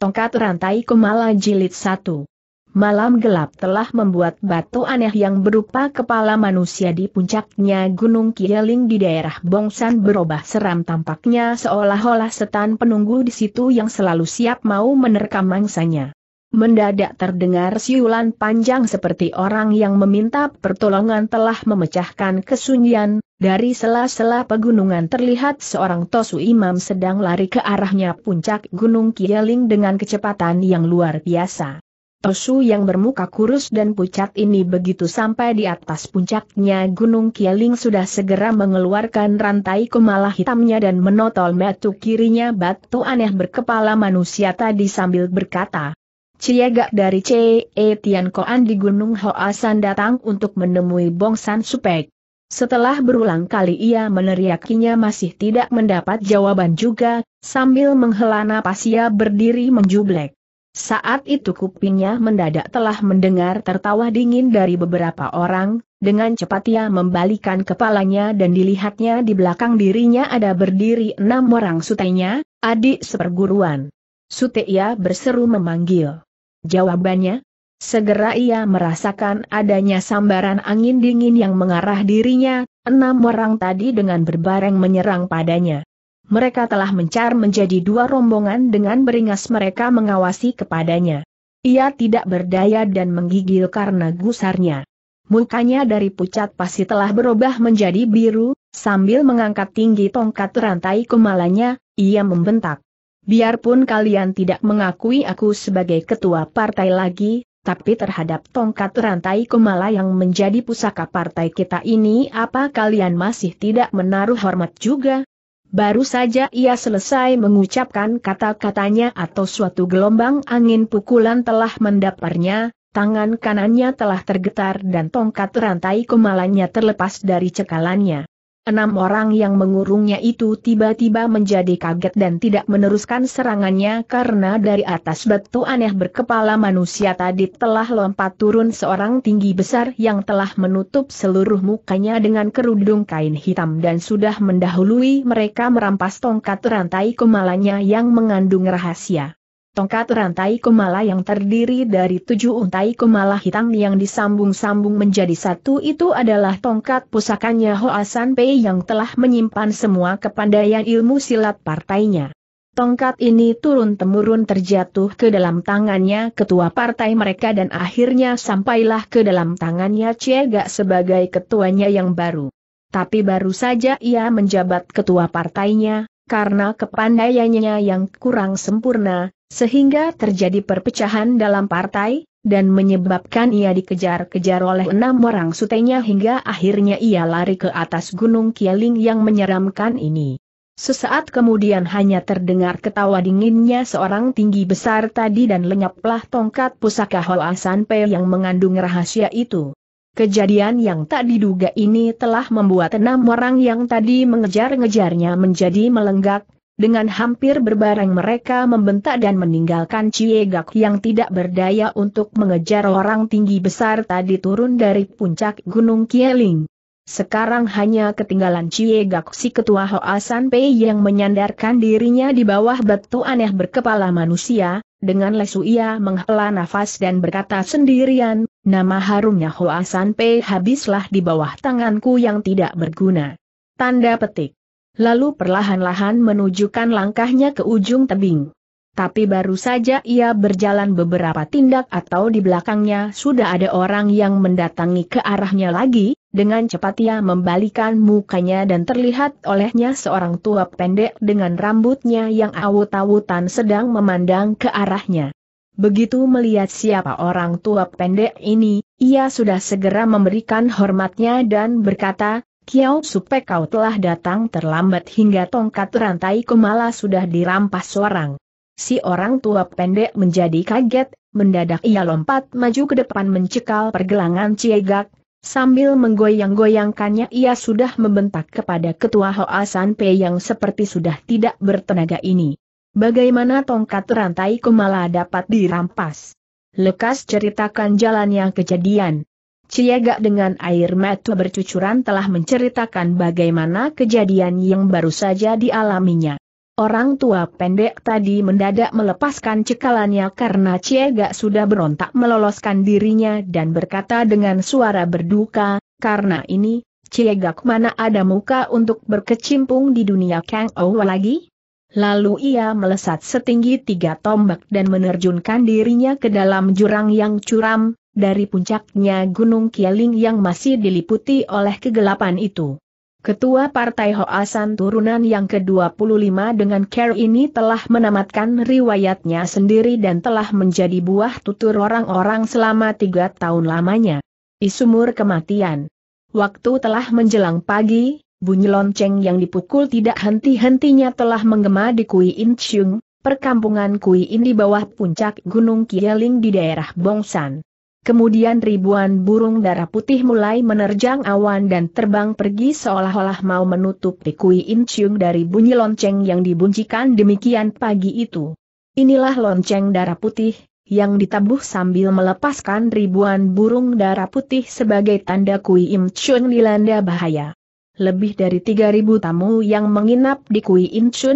Tongkat Rantai Kumala Jilid 1 Malam gelap telah membuat batu aneh yang berupa kepala manusia di puncaknya Gunung Kieling di daerah Bongsan berubah seram tampaknya seolah-olah setan penunggu di situ yang selalu siap mau menerkam mangsanya. Mendadak terdengar siulan panjang seperti orang yang meminta pertolongan telah memecahkan kesunyian, dari sela-sela pegunungan terlihat seorang Tosu Imam sedang lari ke arahnya puncak Gunung Kieling dengan kecepatan yang luar biasa. Tosu yang bermuka kurus dan pucat ini begitu sampai di atas puncaknya Gunung Kieling sudah segera mengeluarkan rantai kemala hitamnya dan menotol metu kirinya batu aneh berkepala manusia tadi sambil berkata, Ciega dari C.E. Tian Koan di Gunung Hoasan datang untuk menemui Bongsan Supek. Setelah berulang kali ia meneriakinya masih tidak mendapat jawaban juga, sambil menghela napas ia berdiri menjublek. Saat itu kupingnya mendadak telah mendengar tertawa dingin dari beberapa orang, dengan cepat ia membalikan kepalanya dan dilihatnya di belakang dirinya ada berdiri enam orang sutenya, adik seperguruan. Sute ia berseru memanggil. Jawabannya, Segera ia merasakan adanya sambaran angin dingin yang mengarah dirinya, enam orang tadi dengan berbareng menyerang padanya. Mereka telah mencar menjadi dua rombongan dengan beringas mereka mengawasi kepadanya. Ia tidak berdaya dan menggigil karena gusarnya. Mukanya dari pucat pasti telah berubah menjadi biru, sambil mengangkat tinggi tongkat rantai kemalanya, ia membentak. Biarpun kalian tidak mengakui aku sebagai ketua partai lagi, tapi terhadap tongkat rantai kumala yang menjadi pusaka partai kita ini apa kalian masih tidak menaruh hormat juga? Baru saja ia selesai mengucapkan kata-katanya atau suatu gelombang angin pukulan telah mendaparnya, tangan kanannya telah tergetar dan tongkat rantai kumalanya terlepas dari cekalannya. Enam orang yang mengurungnya itu tiba-tiba menjadi kaget dan tidak meneruskan serangannya karena dari atas batu aneh berkepala manusia tadi telah lompat turun seorang tinggi besar yang telah menutup seluruh mukanya dengan kerudung kain hitam dan sudah mendahului mereka merampas tongkat rantai kemalanya yang mengandung rahasia. Tongkat rantai kumala yang terdiri dari tujuh untai kemala hitam yang disambung-sambung menjadi satu itu adalah tongkat pusakanya Hoasan Pei yang telah menyimpan semua kepandaian ilmu silat partainya. Tongkat ini turun-temurun terjatuh ke dalam tangannya ketua partai mereka dan akhirnya sampailah ke dalam tangannya Ciega sebagai ketuanya yang baru. Tapi baru saja ia menjabat ketua partainya, karena kepandaiannya yang kurang sempurna, sehingga terjadi perpecahan dalam partai, dan menyebabkan ia dikejar-kejar oleh enam orang sutenya hingga akhirnya ia lari ke atas gunung Kieling yang menyeramkan ini. Sesaat kemudian hanya terdengar ketawa dinginnya seorang tinggi besar tadi dan lenyaplah tongkat pusaka Hoa Sanpe yang mengandung rahasia itu. Kejadian yang tak diduga ini telah membuat enam orang yang tadi mengejar-ngejarnya menjadi melenggak, dengan hampir berbareng mereka membentak dan meninggalkan Ciegak yang tidak berdaya untuk mengejar orang tinggi besar tadi turun dari puncak Gunung Kieling. Sekarang hanya ketinggalan Ciegak si ketua Hoasan Pei yang menyandarkan dirinya di bawah batu aneh berkepala manusia, dengan lesu ia menghela nafas dan berkata sendirian, nama harumnya Hoa Pei habislah di bawah tanganku yang tidak berguna. Tanda petik lalu perlahan-lahan menunjukkan langkahnya ke ujung tebing. Tapi baru saja ia berjalan beberapa tindak atau di belakangnya sudah ada orang yang mendatangi ke arahnya lagi, dengan cepat ia membalikan mukanya dan terlihat olehnya seorang tua pendek dengan rambutnya yang awut-awutan sedang memandang ke arahnya. Begitu melihat siapa orang tua pendek ini, ia sudah segera memberikan hormatnya dan berkata, Kiao Supe kau telah datang terlambat hingga tongkat rantai kemala sudah dirampas seorang. Si orang tua pendek menjadi kaget, mendadak ia lompat maju ke depan mencekal pergelangan Ciegak, sambil menggoyang-goyangkannya ia sudah membentak kepada ketua Hoa p yang seperti sudah tidak bertenaga ini. Bagaimana tongkat rantai kemala dapat dirampas? Lekas ceritakan jalannya kejadian. Ciega dengan air mata bercucuran telah menceritakan bagaimana kejadian yang baru saja dialaminya. Orang tua pendek tadi mendadak melepaskan cekalannya karena Ciega sudah berontak meloloskan dirinya dan berkata dengan suara berduka, karena ini, Ciega mana ada muka untuk berkecimpung di dunia Kang Owa lagi? Lalu ia melesat setinggi tiga tombak dan menerjunkan dirinya ke dalam jurang yang curam, dari puncaknya Gunung Kieling yang masih diliputi oleh kegelapan itu. Ketua Partai Hoasan turunan yang ke-25 dengan care ini telah menamatkan riwayatnya sendiri dan telah menjadi buah tutur orang-orang selama tiga tahun lamanya. Isumur kematian. Waktu telah menjelang pagi, bunyi lonceng yang dipukul tidak henti-hentinya telah menggema di Kui In Chung, perkampungan Kui In di bawah puncak Gunung Kieling di daerah Bongsan. Kemudian ribuan burung darah putih mulai menerjang awan dan terbang pergi seolah-olah mau menutup Kui Inciung dari bunyi lonceng yang dibunyikan demikian pagi itu. Inilah lonceng darah putih, yang ditabuh sambil melepaskan ribuan burung darah putih sebagai tanda Kui Im Chun dilanda bahaya. Lebih dari 3.000 tamu yang menginap di Kui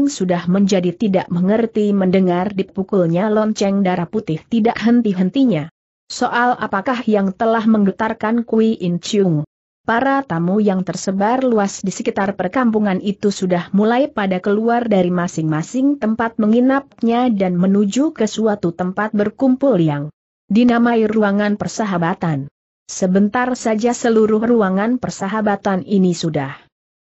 sudah menjadi tidak mengerti mendengar dipukulnya lonceng darah putih tidak henti-hentinya. Soal apakah yang telah menggetarkan Kui In Chung? Para tamu yang tersebar luas di sekitar perkampungan itu sudah mulai pada keluar dari masing-masing tempat menginapnya dan menuju ke suatu tempat berkumpul yang dinamai ruangan persahabatan. Sebentar saja seluruh ruangan persahabatan ini sudah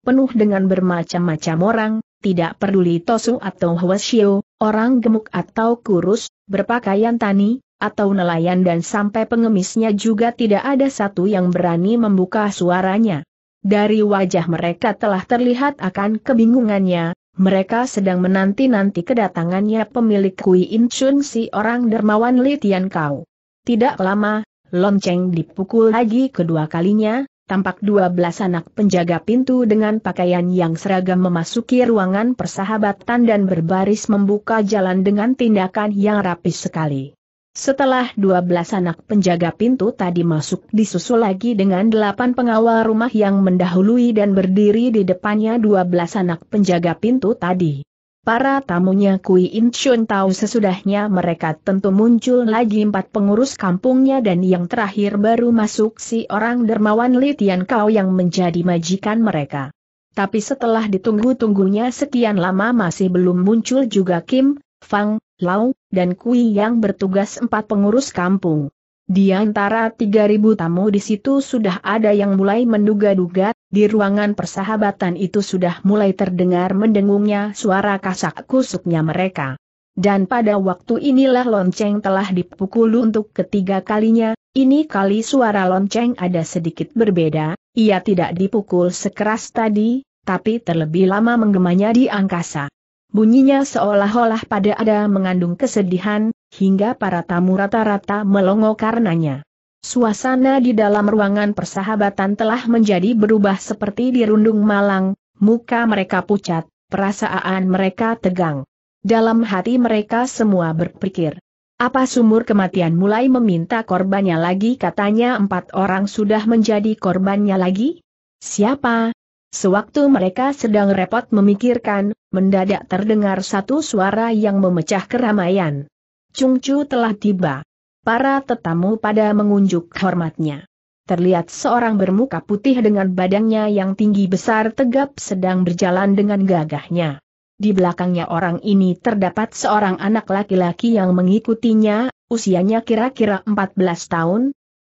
penuh dengan bermacam-macam orang, tidak peduli Tosu atau Hwasyo, orang gemuk atau kurus, berpakaian tani, atau nelayan dan sampai pengemisnya juga tidak ada satu yang berani membuka suaranya. Dari wajah mereka telah terlihat akan kebingungannya, mereka sedang menanti-nanti kedatangannya pemilik Kui In Chun si orang dermawan Li Tian Kau. Tidak lama, lonceng dipukul lagi kedua kalinya, tampak dua belas anak penjaga pintu dengan pakaian yang seragam memasuki ruangan persahabatan dan berbaris membuka jalan dengan tindakan yang rapi sekali. Setelah 12 anak penjaga pintu tadi masuk disusul lagi dengan 8 pengawal rumah yang mendahului dan berdiri di depannya 12 anak penjaga pintu tadi. Para tamunya Kui In Chun tahu sesudahnya mereka tentu muncul lagi empat pengurus kampungnya dan yang terakhir baru masuk si orang dermawan Li Tian Kau yang menjadi majikan mereka. Tapi setelah ditunggu-tunggunya sekian lama masih belum muncul juga Kim, Fang, Lau, dan Kui yang bertugas empat pengurus kampung. Di antara 3.000 tamu di situ sudah ada yang mulai menduga-duga, di ruangan persahabatan itu sudah mulai terdengar mendengungnya suara kasak kusuknya mereka. Dan pada waktu inilah lonceng telah dipukul untuk ketiga kalinya, ini kali suara lonceng ada sedikit berbeda, ia tidak dipukul sekeras tadi, tapi terlebih lama menggemanya di angkasa. Bunyinya seolah-olah pada ada mengandung kesedihan, hingga para tamu rata-rata melongo karenanya. Suasana di dalam ruangan persahabatan telah menjadi berubah seperti dirundung malang, muka mereka pucat, perasaan mereka tegang. Dalam hati mereka semua berpikir, apa sumur kematian mulai meminta korbannya lagi katanya empat orang sudah menjadi korbannya lagi? Siapa, Sewaktu mereka sedang repot memikirkan, mendadak terdengar satu suara yang memecah keramaian. Chu telah tiba. Para tetamu pada mengunjuk hormatnya. Terlihat seorang bermuka putih dengan badannya yang tinggi besar tegap sedang berjalan dengan gagahnya. Di belakangnya orang ini terdapat seorang anak laki-laki yang mengikutinya, usianya kira-kira 14 tahun.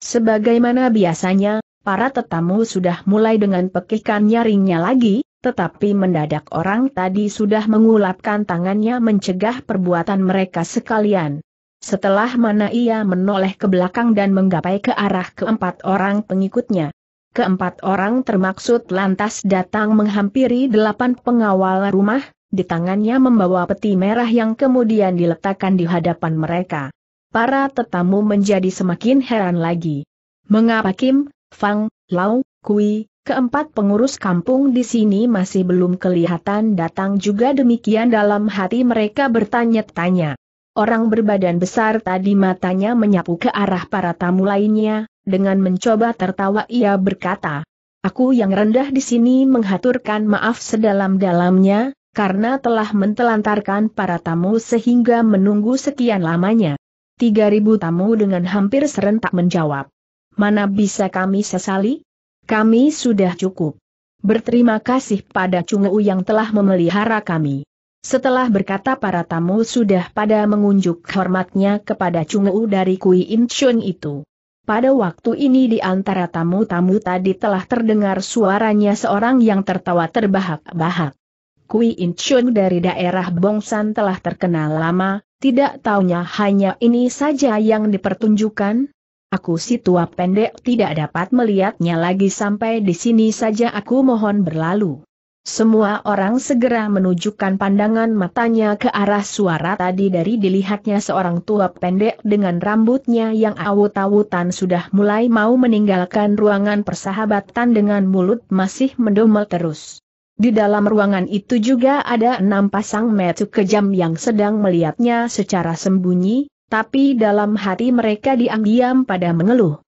Sebagaimana biasanya, Para tetamu sudah mulai dengan pekikan nyaringnya lagi, tetapi mendadak orang tadi sudah mengulapkan tangannya mencegah perbuatan mereka sekalian. Setelah mana ia menoleh ke belakang dan menggapai ke arah keempat orang pengikutnya. Keempat orang termaksud lantas datang menghampiri delapan pengawal rumah, di tangannya membawa peti merah yang kemudian diletakkan di hadapan mereka. Para tetamu menjadi semakin heran lagi. Mengapa Kim, Fang, Lau, Kui, keempat pengurus kampung di sini masih belum kelihatan datang juga demikian dalam hati mereka bertanya-tanya. Orang berbadan besar tadi matanya menyapu ke arah para tamu lainnya, dengan mencoba tertawa ia berkata, Aku yang rendah di sini menghaturkan maaf sedalam-dalamnya, karena telah mentelantarkan para tamu sehingga menunggu sekian lamanya. Tiga ribu tamu dengan hampir serentak menjawab mana bisa kami sesali? Kami sudah cukup. Berterima kasih pada Chungu yang telah memelihara kami. Setelah berkata para tamu sudah pada mengunjuk hormatnya kepada Chungu dari Kui Inchun itu. Pada waktu ini di antara tamu-tamu tadi telah terdengar suaranya seorang yang tertawa terbahak-bahak. Kui Inchun dari daerah Bongsan telah terkenal lama, tidak taunya hanya ini saja yang dipertunjukkan, Aku si tua pendek tidak dapat melihatnya lagi sampai di sini saja aku mohon berlalu. Semua orang segera menunjukkan pandangan matanya ke arah suara tadi dari dilihatnya seorang tua pendek dengan rambutnya yang awut-awutan sudah mulai mau meninggalkan ruangan persahabatan dengan mulut masih mendomel terus. Di dalam ruangan itu juga ada enam pasang mata kejam yang sedang melihatnya secara sembunyi, tapi dalam hati mereka diam-diam pada mengeluh.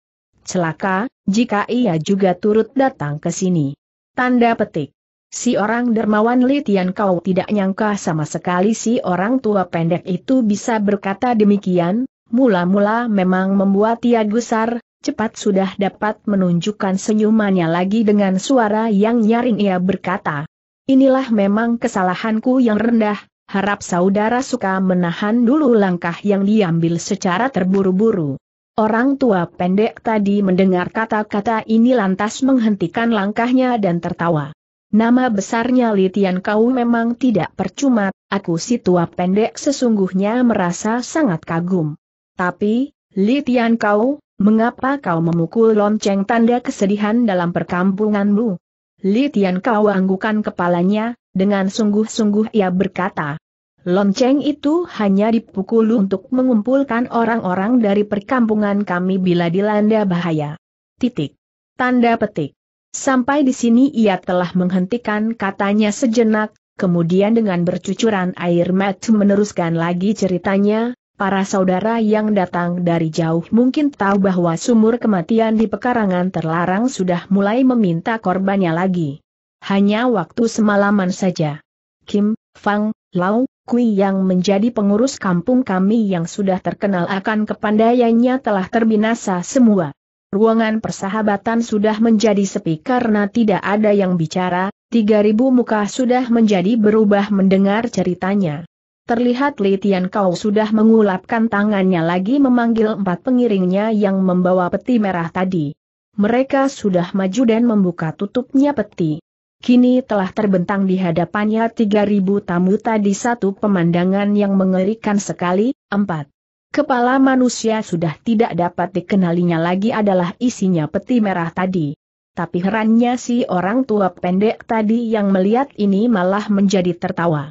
Celaka, jika ia juga turut datang ke sini. Tanda petik. Si orang dermawan Litian kau tidak nyangka sama sekali si orang tua pendek itu bisa berkata demikian, mula-mula memang membuat ia gusar, cepat sudah dapat menunjukkan senyumannya lagi dengan suara yang nyaring ia berkata. Inilah memang kesalahanku yang rendah, harap saudara suka menahan dulu langkah yang diambil secara terburu-buru. Orang tua pendek tadi mendengar kata-kata ini lantas menghentikan langkahnya dan tertawa. Nama besarnya Litian kau memang tidak percuma, aku si tua pendek sesungguhnya merasa sangat kagum. Tapi, Litian kau, mengapa kau memukul lonceng tanda kesedihan dalam perkampunganmu? Litian kau anggukan kepalanya, dengan sungguh-sungguh ia berkata, Lonceng itu hanya dipukul untuk mengumpulkan orang-orang dari perkampungan kami bila dilanda bahaya. Titik. Tanda petik. Sampai di sini ia telah menghentikan katanya sejenak, kemudian dengan bercucuran air mata meneruskan lagi ceritanya, para saudara yang datang dari jauh mungkin tahu bahwa sumur kematian di pekarangan terlarang sudah mulai meminta korbannya lagi. Hanya waktu semalaman saja. Kim, Fang, Lau, Kui yang menjadi pengurus kampung kami yang sudah terkenal akan kepandaiannya telah terbinasa semua. Ruangan persahabatan sudah menjadi sepi karena tidak ada yang bicara, 3000 muka sudah menjadi berubah mendengar ceritanya. Terlihat Li Tian Kau sudah mengulapkan tangannya lagi memanggil empat pengiringnya yang membawa peti merah tadi. Mereka sudah maju dan membuka tutupnya peti. Kini telah terbentang di hadapannya 3.000 tamu tadi satu pemandangan yang mengerikan sekali. Empat Kepala manusia sudah tidak dapat dikenalinya lagi adalah isinya peti merah tadi. Tapi herannya si orang tua pendek tadi yang melihat ini malah menjadi tertawa.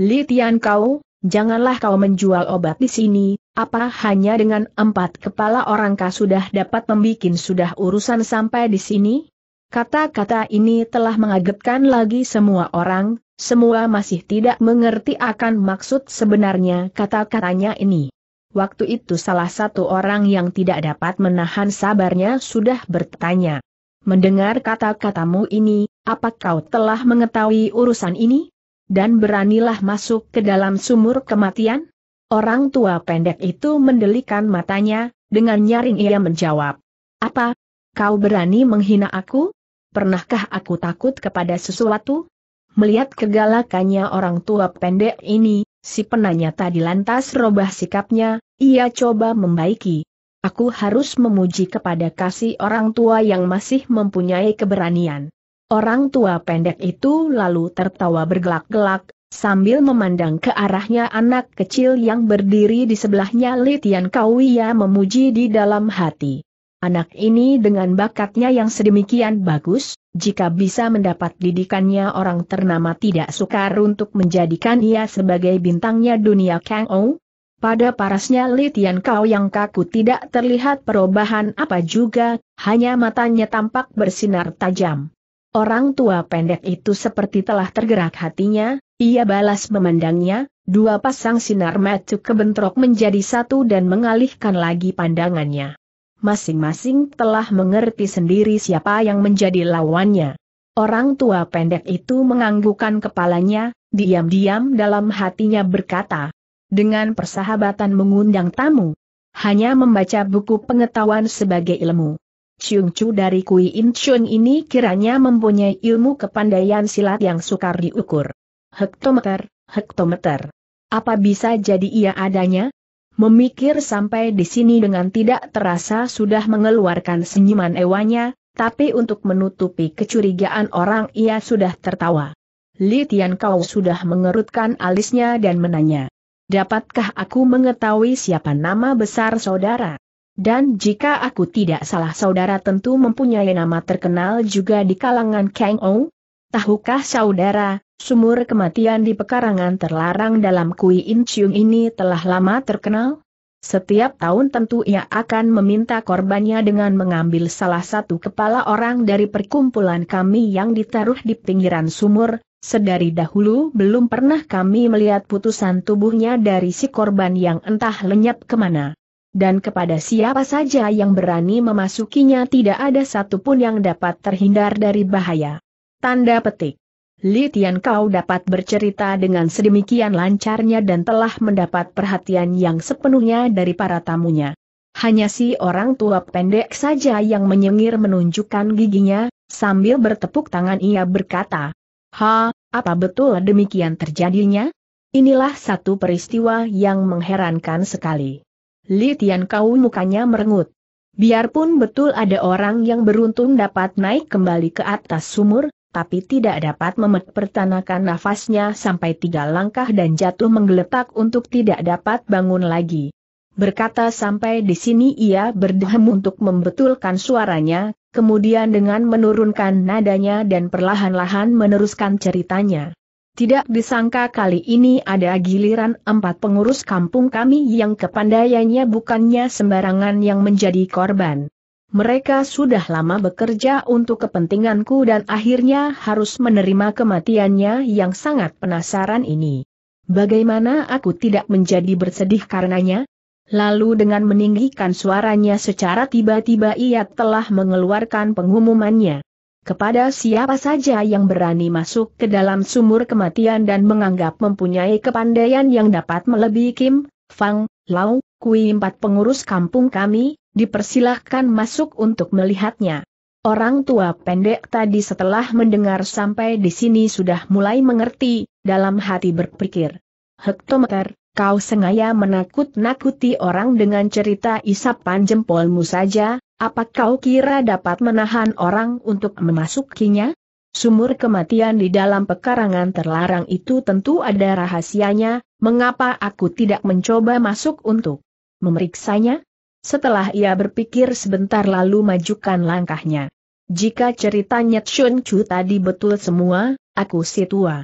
Litian kau, janganlah kau menjual obat di sini, apa hanya dengan empat kepala orang orangkah sudah dapat membuat sudah urusan sampai di sini? Kata-kata ini telah mengagetkan lagi semua orang, semua masih tidak mengerti akan maksud sebenarnya kata-katanya ini. Waktu itu salah satu orang yang tidak dapat menahan sabarnya sudah bertanya. Mendengar kata-katamu ini, apa kau telah mengetahui urusan ini? Dan beranilah masuk ke dalam sumur kematian? Orang tua pendek itu mendelikan matanya, dengan nyaring ia menjawab. Apa? Kau berani menghina aku? pernahkah aku takut kepada sesuatu? Melihat kegalakannya orang tua pendek ini, si penanya tadi lantas robah sikapnya, ia coba membaiki. Aku harus memuji kepada kasih orang tua yang masih mempunyai keberanian. Orang tua pendek itu lalu tertawa bergelak-gelak, sambil memandang ke arahnya anak kecil yang berdiri di sebelahnya Litian Kauya memuji di dalam hati. Anak ini dengan bakatnya yang sedemikian bagus, jika bisa mendapat didikannya orang ternama tidak sukar untuk menjadikan ia sebagai bintangnya dunia Kang Ou. Pada parasnya Li Tian Kau yang kaku tidak terlihat perubahan apa juga, hanya matanya tampak bersinar tajam. Orang tua pendek itu seperti telah tergerak hatinya, ia balas memandangnya, dua pasang sinar matuk kebentrok menjadi satu dan mengalihkan lagi pandangannya masing-masing telah mengerti sendiri siapa yang menjadi lawannya. Orang tua pendek itu menganggukkan kepalanya, diam-diam dalam hatinya berkata, dengan persahabatan mengundang tamu, hanya membaca buku pengetahuan sebagai ilmu. Chung Chu dari Kui In Chun ini kiranya mempunyai ilmu kepandaian silat yang sukar diukur. Hektometer, hektometer. Apa bisa jadi ia adanya? Memikir sampai di sini dengan tidak terasa sudah mengeluarkan senyuman ewanya, tapi untuk menutupi kecurigaan orang ia sudah tertawa. Li Tian Kau sudah mengerutkan alisnya dan menanya, Dapatkah aku mengetahui siapa nama besar saudara? Dan jika aku tidak salah saudara tentu mempunyai nama terkenal juga di kalangan Kang Ong? Tahukah saudara, sumur kematian di pekarangan terlarang dalam Kui In Chiung ini telah lama terkenal? Setiap tahun tentu ia akan meminta korbannya dengan mengambil salah satu kepala orang dari perkumpulan kami yang ditaruh di pinggiran sumur, sedari dahulu belum pernah kami melihat putusan tubuhnya dari si korban yang entah lenyap kemana. Dan kepada siapa saja yang berani memasukinya tidak ada satupun yang dapat terhindar dari bahaya. Tanda petik. Li Tian Kau dapat bercerita dengan sedemikian lancarnya dan telah mendapat perhatian yang sepenuhnya dari para tamunya. Hanya si orang tua pendek saja yang menyengir menunjukkan giginya, sambil bertepuk tangan ia berkata, Ha, apa betul demikian terjadinya? Inilah satu peristiwa yang mengherankan sekali. Li Tian Kau mukanya merengut. Biarpun betul ada orang yang beruntung dapat naik kembali ke atas sumur, tapi tidak dapat mempertanakan nafasnya sampai tiga langkah dan jatuh menggeletak untuk tidak dapat bangun lagi. Berkata sampai di sini ia berdehem untuk membetulkan suaranya, kemudian dengan menurunkan nadanya dan perlahan-lahan meneruskan ceritanya. Tidak disangka kali ini ada giliran empat pengurus kampung kami yang kepandaiannya bukannya sembarangan yang menjadi korban. Mereka sudah lama bekerja untuk kepentinganku dan akhirnya harus menerima kematiannya yang sangat penasaran ini. Bagaimana aku tidak menjadi bersedih karenanya? Lalu dengan meninggikan suaranya secara tiba-tiba ia telah mengeluarkan pengumumannya. Kepada siapa saja yang berani masuk ke dalam sumur kematian dan menganggap mempunyai kepandaian yang dapat melebihi Kim, Fang, Lau, Kui empat pengurus kampung kami, dipersilahkan masuk untuk melihatnya. Orang tua pendek tadi setelah mendengar sampai di sini sudah mulai mengerti, dalam hati berpikir. Hektometer, kau sengaja menakut-nakuti orang dengan cerita isapan jempolmu saja, apa kau kira dapat menahan orang untuk memasukinya? Sumur kematian di dalam pekarangan terlarang itu tentu ada rahasianya, mengapa aku tidak mencoba masuk untuk memeriksanya? Setelah ia berpikir sebentar lalu majukan langkahnya. Jika ceritanya Chun Chu tadi betul semua, aku si tua.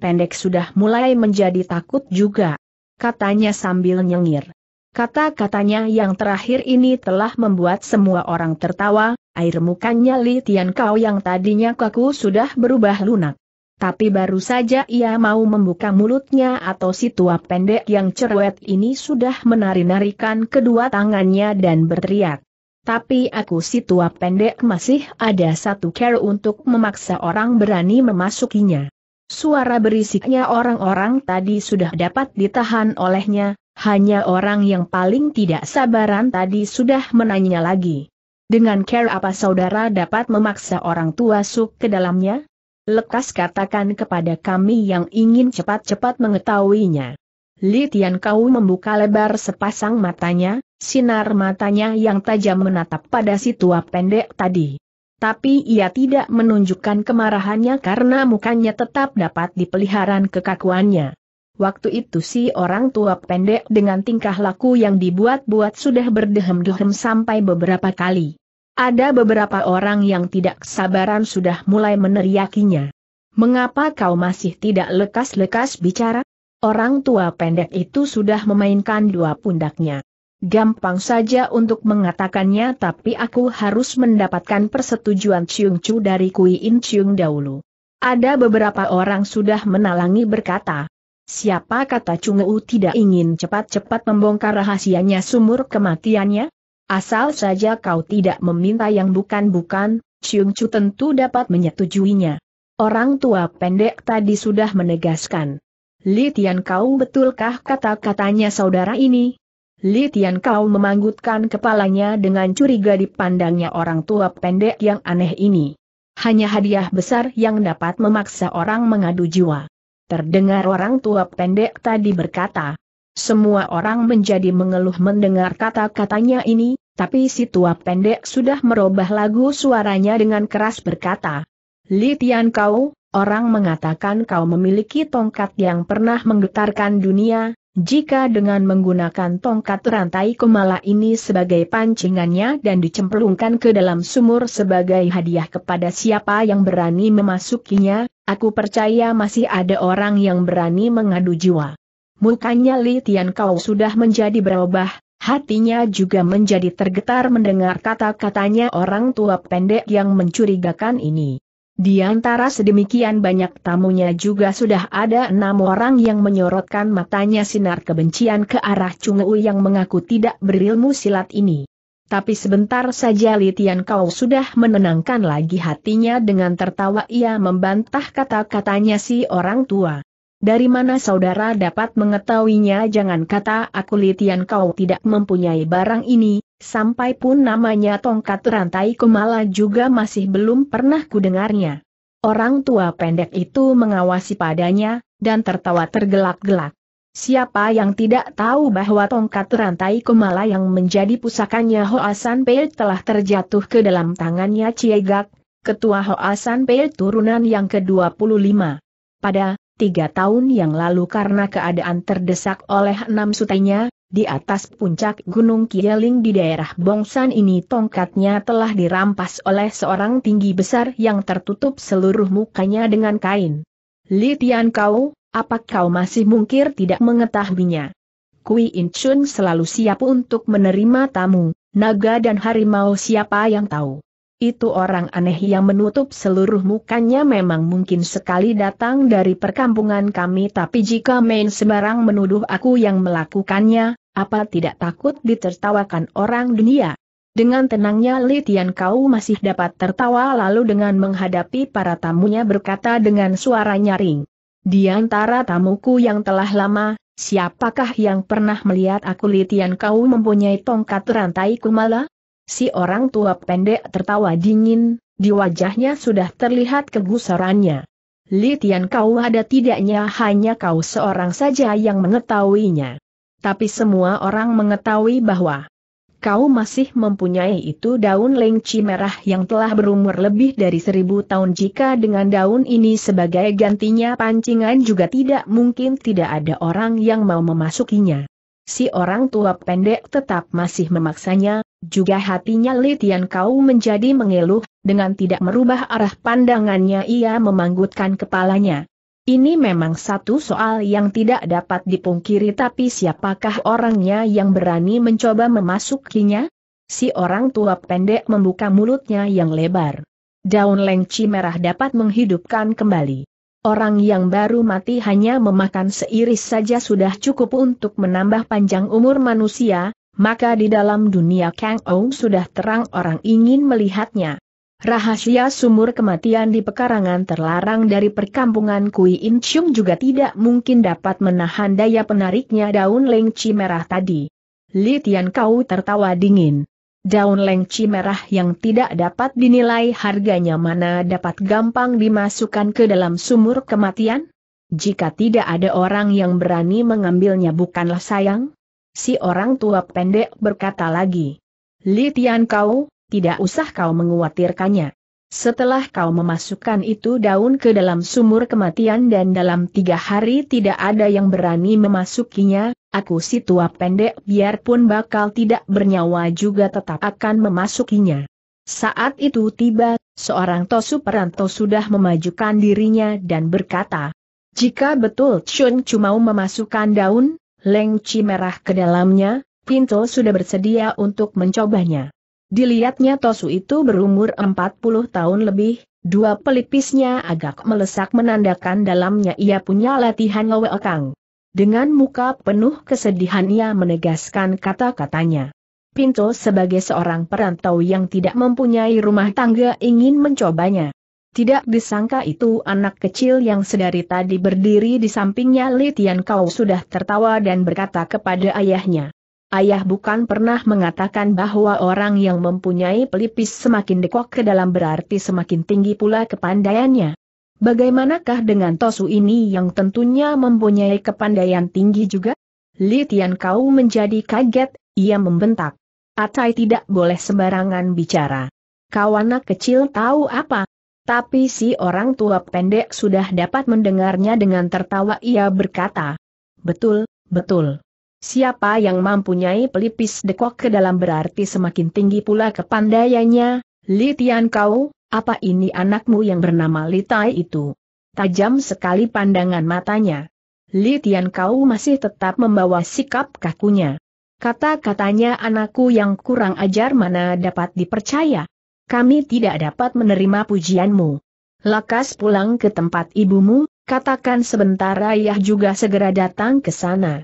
Pendek sudah mulai menjadi takut juga. Katanya sambil nyengir. Kata-katanya yang terakhir ini telah membuat semua orang tertawa, air mukanya Li Tian Kau yang tadinya kaku sudah berubah lunak. Tapi baru saja ia mau membuka mulutnya atau si tua pendek yang cerewet ini sudah menari-narikan kedua tangannya dan berteriak. Tapi aku si tua pendek masih ada satu care untuk memaksa orang berani memasukinya. Suara berisiknya orang-orang tadi sudah dapat ditahan olehnya, hanya orang yang paling tidak sabaran tadi sudah menanya lagi. Dengan care apa saudara dapat memaksa orang tua suk ke dalamnya? Lekas katakan kepada kami yang ingin cepat-cepat mengetahuinya. Li Tian Kau membuka lebar sepasang matanya, sinar matanya yang tajam menatap pada si tua pendek tadi. Tapi ia tidak menunjukkan kemarahannya karena mukanya tetap dapat dipeliharaan kekakuannya. Waktu itu si orang tua pendek dengan tingkah laku yang dibuat-buat sudah berdehem-dehem sampai beberapa kali. Ada beberapa orang yang tidak kesabaran sudah mulai meneriakinya. Mengapa kau masih tidak lekas-lekas bicara? Orang tua pendek itu sudah memainkan dua pundaknya. Gampang saja untuk mengatakannya tapi aku harus mendapatkan persetujuan Ciung Chu dari Kui In Ciung dahulu. Ada beberapa orang sudah menalangi berkata. Siapa kata Chung U tidak ingin cepat-cepat membongkar rahasianya sumur kematiannya? Asal saja kau tidak meminta yang bukan-bukan, Chiung Chu tentu dapat menyetujuinya. Orang tua pendek tadi sudah menegaskan. Li Tian Kau betulkah kata-katanya saudara ini? Li Tian Kau memanggutkan kepalanya dengan curiga dipandangnya orang tua pendek yang aneh ini. Hanya hadiah besar yang dapat memaksa orang mengadu jiwa. Terdengar orang tua pendek tadi berkata, semua orang menjadi mengeluh mendengar kata-katanya ini, tapi si tua pendek sudah merubah lagu suaranya dengan keras berkata, Li Tian Kau, orang mengatakan kau memiliki tongkat yang pernah menggetarkan dunia, jika dengan menggunakan tongkat rantai kumala ini sebagai pancingannya dan dicemplungkan ke dalam sumur sebagai hadiah kepada siapa yang berani memasukinya, aku percaya masih ada orang yang berani mengadu jiwa mukanya Li Tian Kau sudah menjadi berubah, hatinya juga menjadi tergetar mendengar kata-katanya orang tua pendek yang mencurigakan ini. Di antara sedemikian banyak tamunya juga sudah ada enam orang yang menyorotkan matanya sinar kebencian ke arah Chungu yang mengaku tidak berilmu silat ini. Tapi sebentar saja Litian Kau sudah menenangkan lagi hatinya dengan tertawa ia membantah kata-katanya si orang tua. Dari mana saudara dapat mengetahuinya jangan kata aku litian kau tidak mempunyai barang ini, sampai pun namanya tongkat rantai kumala juga masih belum pernah kudengarnya. Orang tua pendek itu mengawasi padanya, dan tertawa tergelak-gelak. Siapa yang tidak tahu bahwa tongkat rantai kumala yang menjadi pusakanya Hoasan Pei telah terjatuh ke dalam tangannya Ciegak, ketua Hoasan Pei turunan yang ke-25. Pada Tiga tahun yang lalu karena keadaan terdesak oleh enam sutenya, di atas puncak Gunung Kieling di daerah Bongsan ini tongkatnya telah dirampas oleh seorang tinggi besar yang tertutup seluruh mukanya dengan kain. Li Tian Kau, apa kau masih mungkir tidak mengetahuinya? Kui In Chun selalu siap untuk menerima tamu, naga dan harimau siapa yang tahu. Itu orang aneh yang menutup seluruh mukanya memang mungkin sekali datang dari perkampungan kami tapi jika main sembarang menuduh aku yang melakukannya, apa tidak takut ditertawakan orang dunia? Dengan tenangnya Litian Kau masih dapat tertawa lalu dengan menghadapi para tamunya berkata dengan suara nyaring. Di antara tamuku yang telah lama, siapakah yang pernah melihat aku Litian Kau mempunyai tongkat rantai kumala? Si orang tua pendek tertawa dingin, di wajahnya sudah terlihat kegusarannya. Li Tian kau ada tidaknya hanya kau seorang saja yang mengetahuinya. Tapi semua orang mengetahui bahwa kau masih mempunyai itu daun lengci merah yang telah berumur lebih dari seribu tahun jika dengan daun ini sebagai gantinya pancingan juga tidak mungkin tidak ada orang yang mau memasukinya. Si orang tua pendek tetap masih memaksanya, juga hatinya Litian Kau menjadi mengeluh, dengan tidak merubah arah pandangannya ia memanggutkan kepalanya. Ini memang satu soal yang tidak dapat dipungkiri tapi siapakah orangnya yang berani mencoba memasukinya? Si orang tua pendek membuka mulutnya yang lebar. Daun lengci merah dapat menghidupkan kembali. Orang yang baru mati hanya memakan seiris saja sudah cukup untuk menambah panjang umur manusia, maka di dalam dunia Kang Ou sudah terang orang ingin melihatnya. Rahasia sumur kematian di pekarangan terlarang dari perkampungan Kui In Chung juga tidak mungkin dapat menahan daya penariknya daun lengci merah tadi. Li Tian Kau tertawa dingin. Daun lengci merah yang tidak dapat dinilai harganya mana dapat gampang dimasukkan ke dalam sumur kematian? Jika tidak ada orang yang berani mengambilnya bukanlah sayang? Si orang tua pendek berkata lagi. Litian kau, tidak usah kau menguatirkannya. Setelah kau memasukkan itu daun ke dalam sumur kematian dan dalam tiga hari tidak ada yang berani memasukinya, aku si tua pendek biarpun bakal tidak bernyawa juga tetap akan memasukinya. Saat itu tiba, seorang Tosu Peranto sudah memajukan dirinya dan berkata, jika betul Chun cuma memasukkan daun, lengci merah ke dalamnya, Pinto sudah bersedia untuk mencobanya. Dilihatnya Tosu itu berumur 40 tahun lebih, dua pelipisnya agak melesak menandakan dalamnya ia punya latihan lewekang. Dengan muka penuh kesedihan ia menegaskan kata-katanya. Pinto sebagai seorang perantau yang tidak mempunyai rumah tangga ingin mencobanya. Tidak disangka itu anak kecil yang sedari tadi berdiri di sampingnya Litian Kau sudah tertawa dan berkata kepada ayahnya. Ayah bukan pernah mengatakan bahwa orang yang mempunyai pelipis semakin dekok ke dalam berarti semakin tinggi pula kepandaiannya. Bagaimanakah dengan Tosu ini yang tentunya mempunyai kepandaian tinggi juga? Li Tian Kau menjadi kaget, ia membentak. Atai tidak boleh sembarangan bicara. Kau anak kecil tahu apa? Tapi si orang tua pendek sudah dapat mendengarnya dengan tertawa ia berkata. Betul, betul. Siapa yang mempunyai pelipis dekok ke dalam berarti semakin tinggi pula kepandaiannya, Li Tian Kau, apa ini anakmu yang bernama Litai itu? Tajam sekali pandangan matanya. Litian Kau masih tetap membawa sikap kakunya. Kata-katanya anakku yang kurang ajar mana dapat dipercaya. Kami tidak dapat menerima pujianmu. Lekas pulang ke tempat ibumu, katakan sebentar ayah juga segera datang ke sana.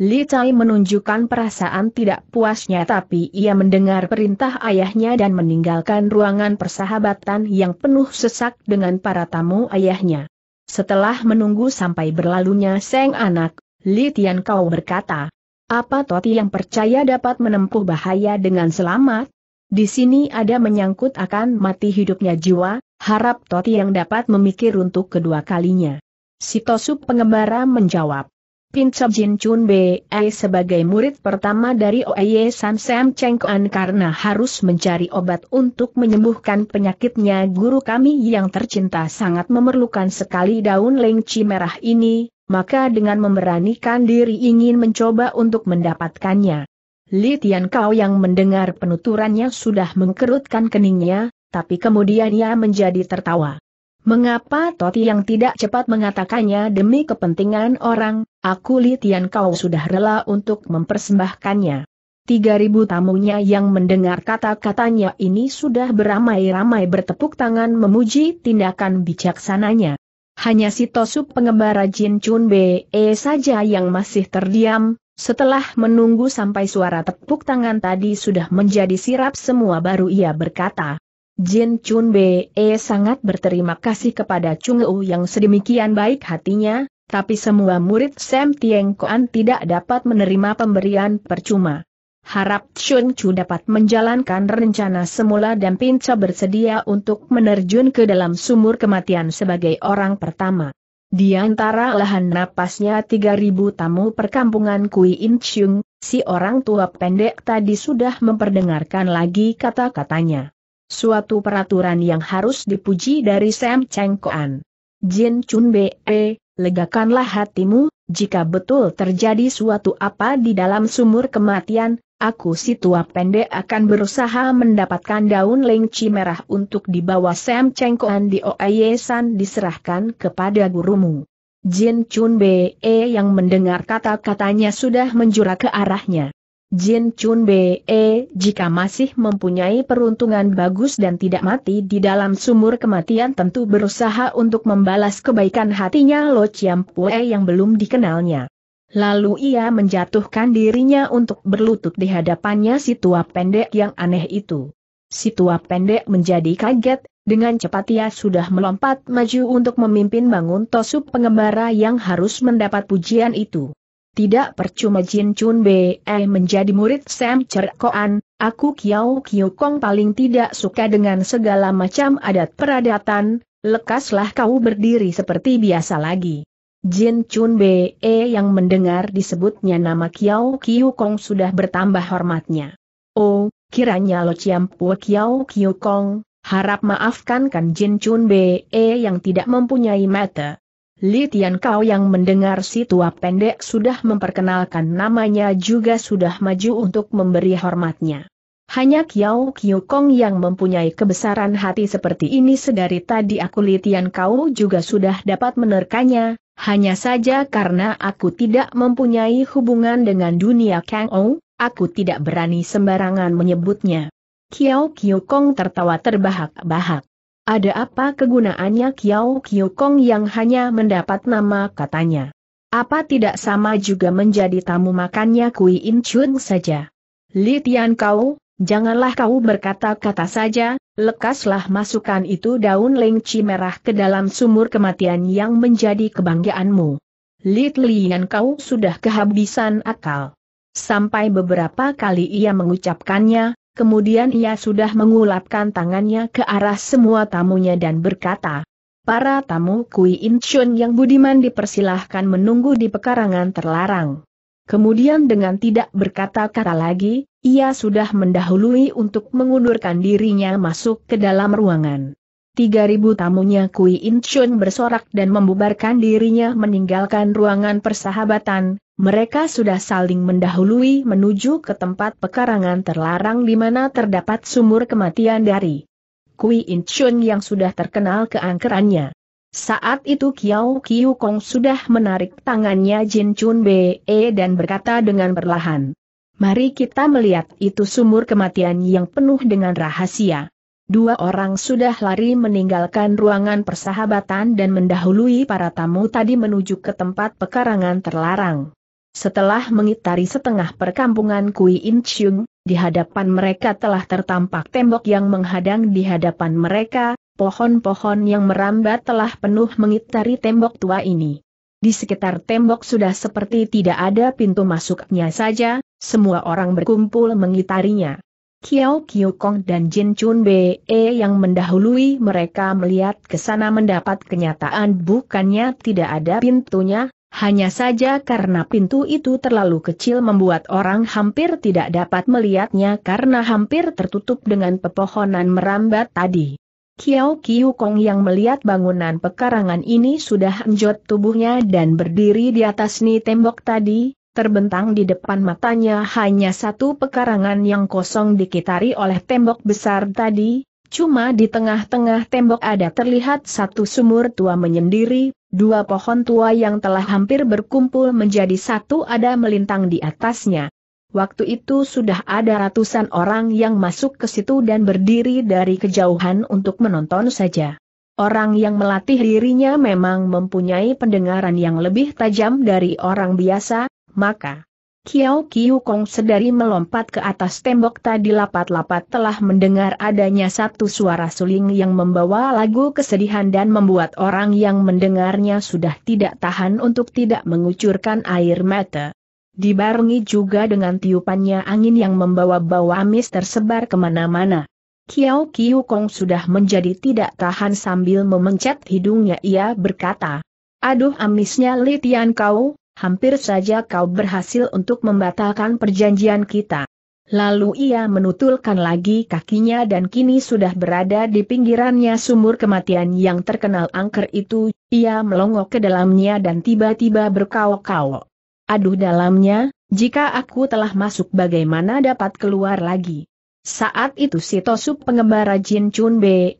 Li Cai menunjukkan perasaan tidak puasnya tapi ia mendengar perintah ayahnya dan meninggalkan ruangan persahabatan yang penuh sesak dengan para tamu ayahnya. Setelah menunggu sampai berlalunya seng anak, Li Tian Kau berkata, apa Toti yang percaya dapat menempuh bahaya dengan selamat? Di sini ada menyangkut akan mati hidupnya jiwa, harap Toti yang dapat memikir untuk kedua kalinya. Si Tosup pengembara menjawab. Pincob Jin Chun Bei eh, sebagai murid pertama dari Oye San Sam Cheng Kuan karena harus mencari obat untuk menyembuhkan penyakitnya guru kami yang tercinta sangat memerlukan sekali daun lengci merah ini, maka dengan memberanikan diri ingin mencoba untuk mendapatkannya. Li Tian Kau yang mendengar penuturannya sudah mengkerutkan keningnya, tapi kemudian ia menjadi tertawa. Mengapa Toti yang tidak cepat mengatakannya demi kepentingan orang, aku Litian kau sudah rela untuk mempersembahkannya. Tiga ribu tamunya yang mendengar kata-katanya ini sudah beramai-ramai bertepuk tangan memuji tindakan bijaksananya. Hanya si Tosup pengembara Jin Chun Be e saja yang masih terdiam, setelah menunggu sampai suara tepuk tangan tadi sudah menjadi sirap semua baru ia berkata, Jin Chun e, sangat berterima kasih kepada Chung Eu yang sedemikian baik hatinya, tapi semua murid Sam Tieng Koan tidak dapat menerima pemberian percuma. Harap Chun Chu dapat menjalankan rencana semula dan Pinca bersedia untuk menerjun ke dalam sumur kematian sebagai orang pertama. Di antara lahan napasnya 3.000 tamu perkampungan Kui In Chung, si orang tua pendek tadi sudah memperdengarkan lagi kata-katanya suatu peraturan yang harus dipuji dari Sam Cheng Koan. Jin Chun Be, eh, legakanlah hatimu, jika betul terjadi suatu apa di dalam sumur kematian, aku si tua pendek akan berusaha mendapatkan daun lengci merah untuk dibawa Sam Cheng Koan di Oye San diserahkan kepada gurumu. Jin Chun Be eh, yang mendengar kata-katanya sudah menjurah ke arahnya. Jin Chun Be eh, jika masih mempunyai peruntungan bagus dan tidak mati di dalam sumur kematian tentu berusaha untuk membalas kebaikan hatinya Lo Chiam Pue yang belum dikenalnya. Lalu ia menjatuhkan dirinya untuk berlutut di hadapannya si tua pendek yang aneh itu. Si tua pendek menjadi kaget, dengan cepat ia sudah melompat maju untuk memimpin bangun tosup pengembara yang harus mendapat pujian itu. Tidak percuma Jin Chun Be eh, menjadi murid Sam Cher Koan, aku Kiao Kiu Kong paling tidak suka dengan segala macam adat peradatan, lekaslah kau berdiri seperti biasa lagi. Jin Chun Be eh, yang mendengar disebutnya nama Kiao Kiu Kong sudah bertambah hormatnya. Oh, kiranya Lo ciam Pua Kiao Kiu Kong, harap maafkan kan Jin Chun Be eh, yang tidak mempunyai mata. Li Tian Kau yang mendengar si tua pendek sudah memperkenalkan namanya juga sudah maju untuk memberi hormatnya. Hanya Kiao Kong yang mempunyai kebesaran hati seperti ini sedari tadi aku Li Tian Kau juga sudah dapat menerkanya, hanya saja karena aku tidak mempunyai hubungan dengan dunia Kang Ou, aku tidak berani sembarangan menyebutnya. Kiao Kong tertawa terbahak-bahak. Ada apa kegunaannya Kiao Kong yang hanya mendapat nama katanya? Apa tidak sama juga menjadi tamu makannya Kui In Chun saja? Li Tian Kau, janganlah kau berkata-kata saja, lekaslah masukkan itu daun lengci merah ke dalam sumur kematian yang menjadi kebanggaanmu. Li Tian Kau sudah kehabisan akal. Sampai beberapa kali ia mengucapkannya, Kemudian ia sudah mengulapkan tangannya ke arah semua tamunya dan berkata, Para tamu Kui Inchun yang budiman dipersilahkan menunggu di pekarangan terlarang. Kemudian dengan tidak berkata-kata lagi, ia sudah mendahului untuk mengundurkan dirinya masuk ke dalam ruangan. Tiga ribu tamunya Kui Chun bersorak dan membubarkan dirinya meninggalkan ruangan persahabatan, mereka sudah saling mendahului menuju ke tempat pekarangan terlarang di mana terdapat sumur kematian dari Kui Chun yang sudah terkenal keangkerannya. Saat itu Kiao Kiu Kong sudah menarik tangannya Jin Chun Be dan berkata dengan perlahan. Mari kita melihat itu sumur kematian yang penuh dengan rahasia. Dua orang sudah lari meninggalkan ruangan persahabatan dan mendahului para tamu tadi menuju ke tempat pekarangan terlarang. Setelah mengitari setengah perkampungan Kui In Chung, di hadapan mereka telah tertampak tembok yang menghadang di hadapan mereka, pohon-pohon yang merambat telah penuh mengitari tembok tua ini. Di sekitar tembok sudah seperti tidak ada pintu masuknya saja, semua orang berkumpul mengitarinya. Kiao Kiu Kong dan Jin Chun Be e yang mendahului mereka melihat ke sana mendapat kenyataan bukannya tidak ada pintunya, hanya saja karena pintu itu terlalu kecil membuat orang hampir tidak dapat melihatnya karena hampir tertutup dengan pepohonan merambat tadi. Kiao Kiu Kong yang melihat bangunan pekarangan ini sudah enjot tubuhnya dan berdiri di atas ni tembok tadi, Terbentang di depan matanya hanya satu pekarangan yang kosong dikitari oleh tembok besar tadi, cuma di tengah-tengah tembok ada terlihat satu sumur tua menyendiri, dua pohon tua yang telah hampir berkumpul menjadi satu ada melintang di atasnya. Waktu itu sudah ada ratusan orang yang masuk ke situ dan berdiri dari kejauhan untuk menonton saja. Orang yang melatih dirinya memang mempunyai pendengaran yang lebih tajam dari orang biasa, maka Kiao Kiu Kong sedari melompat ke atas tembok tadi lapat-lapat telah mendengar adanya satu suara suling yang membawa lagu kesedihan dan membuat orang yang mendengarnya sudah tidak tahan untuk tidak mengucurkan air mata. Dibarengi juga dengan tiupannya angin yang membawa-bawa amis tersebar kemana-mana. Kiao Kiu Kong sudah menjadi tidak tahan sambil memencet hidungnya ia berkata, Aduh amisnya Litian kau, hampir saja kau berhasil untuk membatalkan perjanjian kita. Lalu ia menutulkan lagi kakinya dan kini sudah berada di pinggirannya sumur kematian yang terkenal angker itu, ia melongok ke dalamnya dan tiba-tiba berkawok-kawok. Aduh dalamnya, jika aku telah masuk bagaimana dapat keluar lagi? Saat itu si Tosuk pengembara Jin Chun Be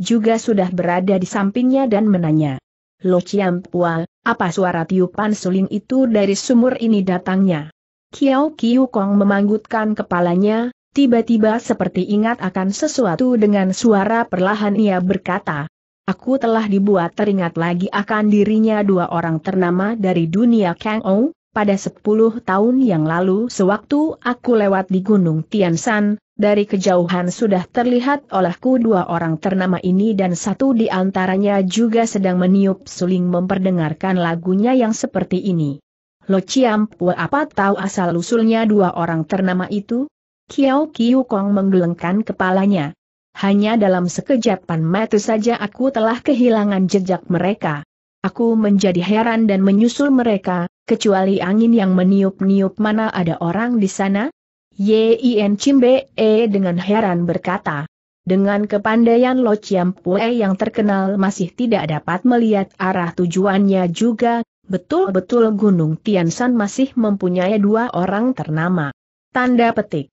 juga sudah berada di sampingnya dan menanya. Lo Pua, apa suara tiupan suling itu dari sumur ini datangnya? Kiao Kiu Kong memanggutkan kepalanya, tiba-tiba seperti ingat akan sesuatu dengan suara perlahan ia berkata, Aku telah dibuat teringat lagi akan dirinya dua orang ternama dari dunia Kang Ou, pada sepuluh tahun yang lalu sewaktu aku lewat di Gunung Tian San, dari kejauhan sudah terlihat olehku dua orang ternama ini dan satu di antaranya juga sedang meniup suling memperdengarkan lagunya yang seperti ini. Lo ciampu, apa tahu asal-usulnya dua orang ternama itu? Kiao Kiu Kong menggelengkan kepalanya. Hanya dalam sekejapan mata saja aku telah kehilangan jejak mereka. Aku menjadi heran dan menyusul mereka, kecuali angin yang meniup-niup mana ada orang di sana? Yin Chimbe e, dengan heran berkata. Dengan kepandaian Lo Chiam Pue yang terkenal masih tidak dapat melihat arah tujuannya juga, betul-betul Gunung Tian Tiansan masih mempunyai dua orang ternama. Tanda petik.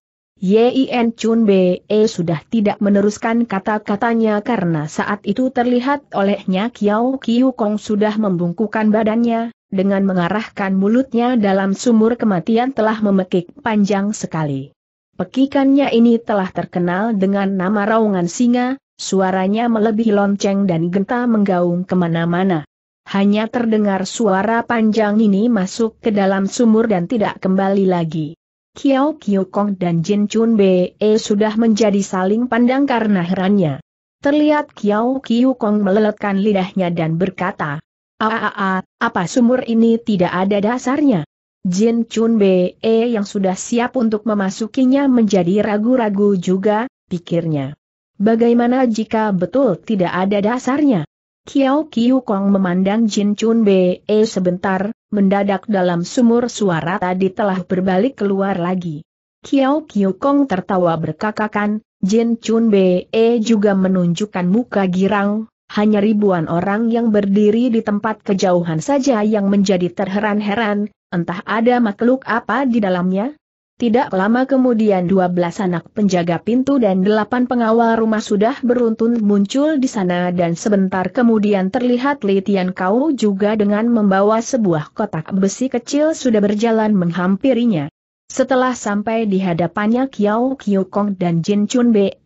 Yin Chun Be e, sudah tidak meneruskan kata-katanya karena saat itu terlihat olehnya Kiao Kiu Kong sudah membungkukan badannya, dengan mengarahkan mulutnya dalam sumur kematian telah memekik panjang sekali. Pekikannya ini telah terkenal dengan nama raungan singa, suaranya melebihi lonceng dan genta menggaung kemana-mana. Hanya terdengar suara panjang ini masuk ke dalam sumur dan tidak kembali lagi. Kiao Kiu Kong dan Jin Chun Be eh, sudah menjadi saling pandang karena herannya. Terlihat Kiao Kiu Kong meleletkan lidahnya dan berkata, Aa, ah, ah, ah. apa sumur ini tidak ada dasarnya? Jin Chun Be eh, yang sudah siap untuk memasukinya menjadi ragu-ragu juga, pikirnya. Bagaimana jika betul tidak ada dasarnya? Kiao Kiu Kong memandang Jin Chun Be eh, sebentar, mendadak dalam sumur suara tadi telah berbalik keluar lagi. Kiao Kiu Kong tertawa berkakakan, Jin Chun Be eh, juga menunjukkan muka girang, hanya ribuan orang yang berdiri di tempat kejauhan saja yang menjadi terheran-heran, entah ada makhluk apa di dalamnya. Tidak lama kemudian dua belas anak penjaga pintu dan delapan pengawal rumah sudah beruntun muncul di sana dan sebentar kemudian terlihat Litian Kau juga dengan membawa sebuah kotak besi kecil sudah berjalan menghampirinya. Setelah sampai di hadapannya Kiao Kiu dan Jin Chun Be,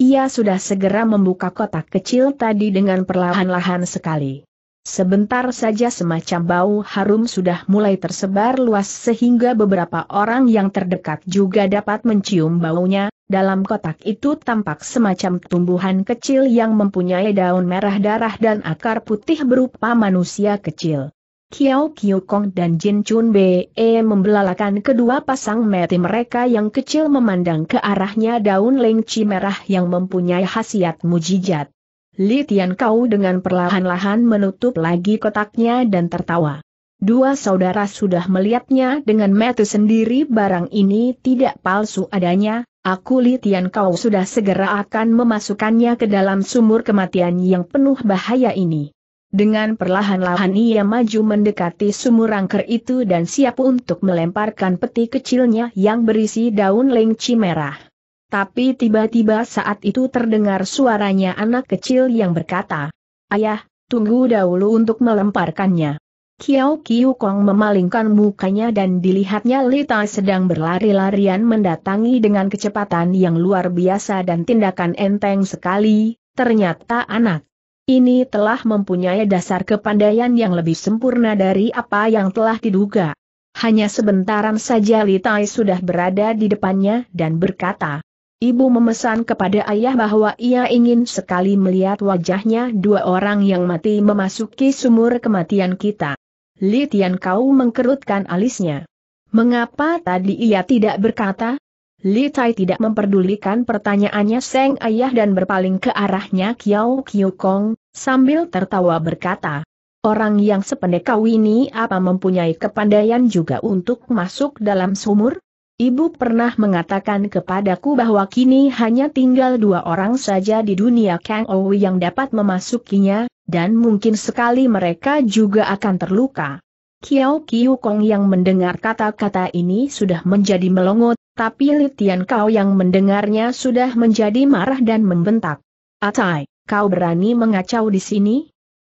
ia sudah segera membuka kotak kecil tadi dengan perlahan-lahan sekali. Sebentar saja semacam bau harum sudah mulai tersebar luas sehingga beberapa orang yang terdekat juga dapat mencium baunya, dalam kotak itu tampak semacam tumbuhan kecil yang mempunyai daun merah darah dan akar putih berupa manusia kecil. Kiao Kiu Kong dan Jin Chun Be e membelalakan kedua pasang mata mereka yang kecil memandang ke arahnya daun lengci merah yang mempunyai khasiat mujijat. Li Tian Kau dengan perlahan-lahan menutup lagi kotaknya dan tertawa. Dua saudara sudah melihatnya dengan mata sendiri barang ini tidak palsu adanya, Aku Litian kau sudah segera akan memasukkannya ke dalam sumur kematian yang penuh bahaya ini. Dengan perlahan-lahan ia maju mendekati sumur angker itu dan siap untuk melemparkan peti kecilnya yang berisi daun lengci merah. Tapi tiba-tiba saat itu terdengar suaranya anak kecil yang berkata, Ayah, tunggu dahulu untuk melemparkannya. Kiao Kiu Kong memalingkan mukanya dan dilihatnya Lita sedang berlari-larian mendatangi dengan kecepatan yang luar biasa dan tindakan enteng sekali, ternyata anak ini telah mempunyai dasar kepandaian yang lebih sempurna dari apa yang telah diduga. Hanya sebentaran saja Litai sudah berada di depannya dan berkata, Ibu memesan kepada ayah bahwa ia ingin sekali melihat wajahnya dua orang yang mati memasuki sumur kematian kita. Litian Kau mengkerutkan alisnya. Mengapa tadi ia tidak berkata? Li Tai tidak memperdulikan pertanyaannya Seng Ayah dan berpaling ke arahnya Kiao Kiu Kong, sambil tertawa berkata, Orang yang sependek kau ini apa mempunyai kepandaian juga untuk masuk dalam sumur? Ibu pernah mengatakan kepadaku bahwa kini hanya tinggal dua orang saja di dunia Kang Owi yang dapat memasukinya, dan mungkin sekali mereka juga akan terluka. Kiao Kiu Kong yang mendengar kata-kata ini sudah menjadi melongo tapi Litian kau yang mendengarnya sudah menjadi marah dan membentak. Atai, kau berani mengacau di sini?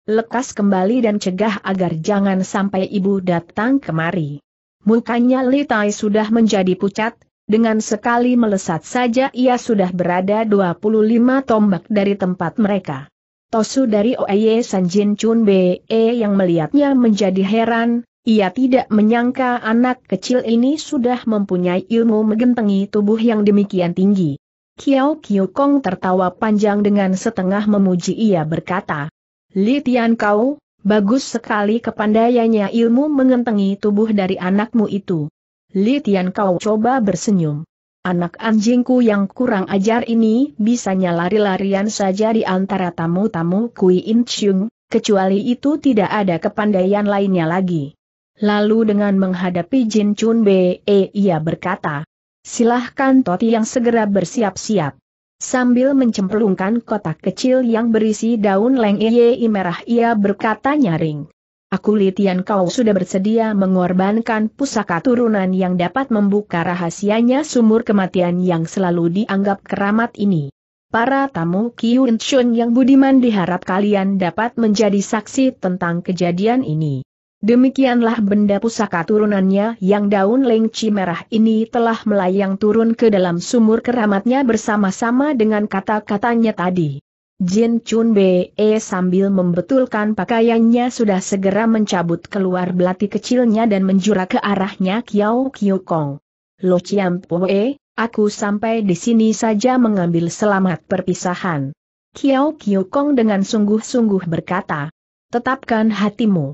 Lekas kembali dan cegah agar jangan sampai ibu datang kemari. Mukanya Litai sudah menjadi pucat, dengan sekali melesat saja ia sudah berada 25 tombak dari tempat mereka. Tosu dari oye Sanjin Chun Be yang melihatnya menjadi heran, ia tidak menyangka anak kecil ini sudah mempunyai ilmu menggentengi tubuh yang demikian tinggi. Kiao Kiu Kong tertawa panjang dengan setengah memuji ia berkata, Li Tian Kau, bagus sekali kepandaiannya ilmu mengentengi tubuh dari anakmu itu. Li Tian Kau coba bersenyum. Anak anjingku yang kurang ajar ini bisanya lari-larian saja di antara tamu-tamu Kui In Chung, kecuali itu tidak ada kepandaian lainnya lagi. Lalu dengan menghadapi Jin Chun Be, eh, ia berkata, Silahkan Toti yang segera bersiap-siap. Sambil mencemplungkan kotak kecil yang berisi daun leng iye merah ia berkata nyaring. Aku litian kau sudah bersedia mengorbankan pusaka turunan yang dapat membuka rahasianya sumur kematian yang selalu dianggap keramat ini. Para tamu Kyun Chun yang budiman diharap kalian dapat menjadi saksi tentang kejadian ini. Demikianlah benda pusaka turunannya yang daun lengci merah ini telah melayang turun ke dalam sumur keramatnya bersama-sama dengan kata-katanya tadi. Jin Chun Be e sambil membetulkan pakaiannya sudah segera mencabut keluar belati kecilnya dan menjura ke arahnya Kiao Kiu Kong. Lo Chiam Poe, aku sampai di sini saja mengambil selamat perpisahan. Kiao Kiu Kong dengan sungguh-sungguh berkata, tetapkan hatimu.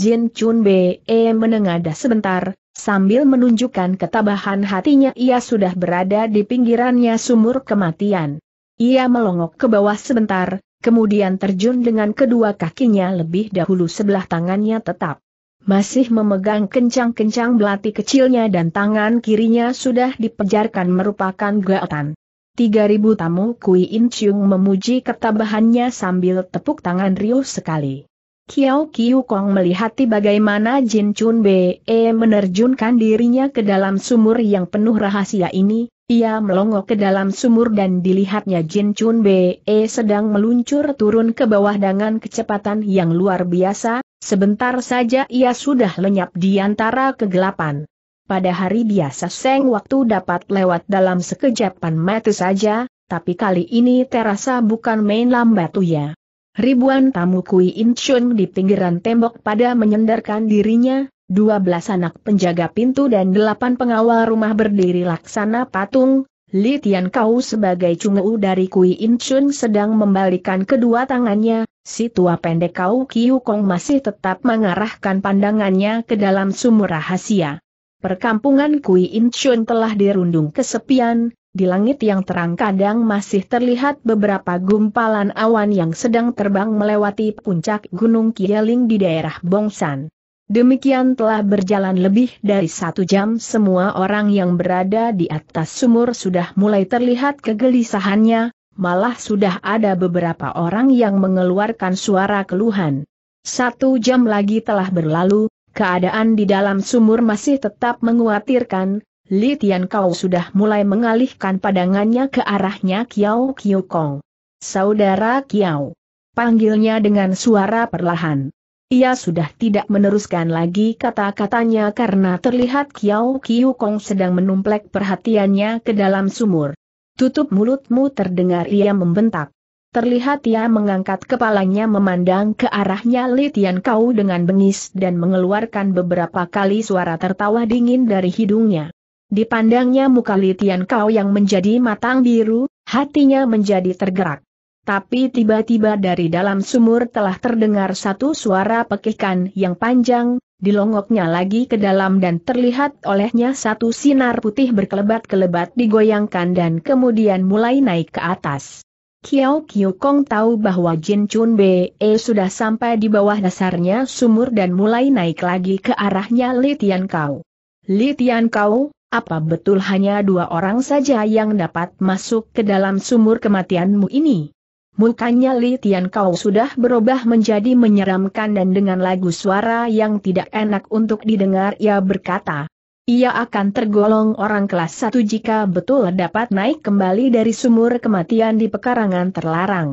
Jin Chun Be e, menengadah sebentar, sambil menunjukkan ketabahan hatinya ia sudah berada di pinggirannya sumur kematian. Ia melongok ke bawah sebentar, kemudian terjun dengan kedua kakinya lebih dahulu sebelah tangannya tetap. Masih memegang kencang-kencang belati kecilnya dan tangan kirinya sudah dipejarkan merupakan gaatan. 3000 tamu Kui In Chung memuji ketabahannya sambil tepuk tangan Rio sekali. Kiao Kiu Kong melihat bagaimana Jin Chun Be e menerjunkan dirinya ke dalam sumur yang penuh rahasia ini, ia melongo ke dalam sumur dan dilihatnya Jin Chun Be e sedang meluncur turun ke bawah dengan kecepatan yang luar biasa, sebentar saja ia sudah lenyap di antara kegelapan. Pada hari biasa Seng waktu dapat lewat dalam sekejapan mata saja, tapi kali ini terasa bukan main lambat ya. Ribuan tamu Kui Chun di pinggiran tembok pada menyendarkan dirinya, dua belas anak penjaga pintu dan delapan pengawal rumah berdiri laksana patung, Li Tian Kau sebagai cungu dari Kui Chun sedang membalikan kedua tangannya, si tua pendek Kau Kiu Kong masih tetap mengarahkan pandangannya ke dalam sumur rahasia. Perkampungan Kui Chun telah dirundung kesepian, di langit yang terang kadang masih terlihat beberapa gumpalan awan yang sedang terbang melewati puncak Gunung Kieling di daerah Bongsan. Demikian telah berjalan lebih dari satu jam semua orang yang berada di atas sumur sudah mulai terlihat kegelisahannya, malah sudah ada beberapa orang yang mengeluarkan suara keluhan. Satu jam lagi telah berlalu, keadaan di dalam sumur masih tetap menguatirkan, Li Tian Kau sudah mulai mengalihkan pandangannya ke arahnya Kiao Kiu Kong. Saudara Kiao. Panggilnya dengan suara perlahan. Ia sudah tidak meneruskan lagi kata-katanya karena terlihat Kiao Kiu Kong sedang menumplek perhatiannya ke dalam sumur. Tutup mulutmu terdengar ia membentak. Terlihat ia mengangkat kepalanya memandang ke arahnya Litian Kau dengan bengis dan mengeluarkan beberapa kali suara tertawa dingin dari hidungnya. Dipandangnya muka Litian Kau yang menjadi matang biru, hatinya menjadi tergerak. Tapi tiba-tiba dari dalam sumur telah terdengar satu suara pekikan yang panjang, dilongoknya lagi ke dalam dan terlihat olehnya satu sinar putih berkelebat-kelebat digoyangkan dan kemudian mulai naik ke atas. Kiao Kiu Kong tahu bahwa Jin Chun Be'e sudah sampai di bawah dasarnya sumur dan mulai naik lagi ke arahnya Li Tian Kau. Li Tian Kau, apa betul hanya dua orang saja yang dapat masuk ke dalam sumur kematianmu ini? Mukanya Li Tian Kau sudah berubah menjadi menyeramkan dan dengan lagu suara yang tidak enak untuk didengar ia berkata. Ia akan tergolong orang kelas satu jika betul dapat naik kembali dari sumur kematian di pekarangan terlarang.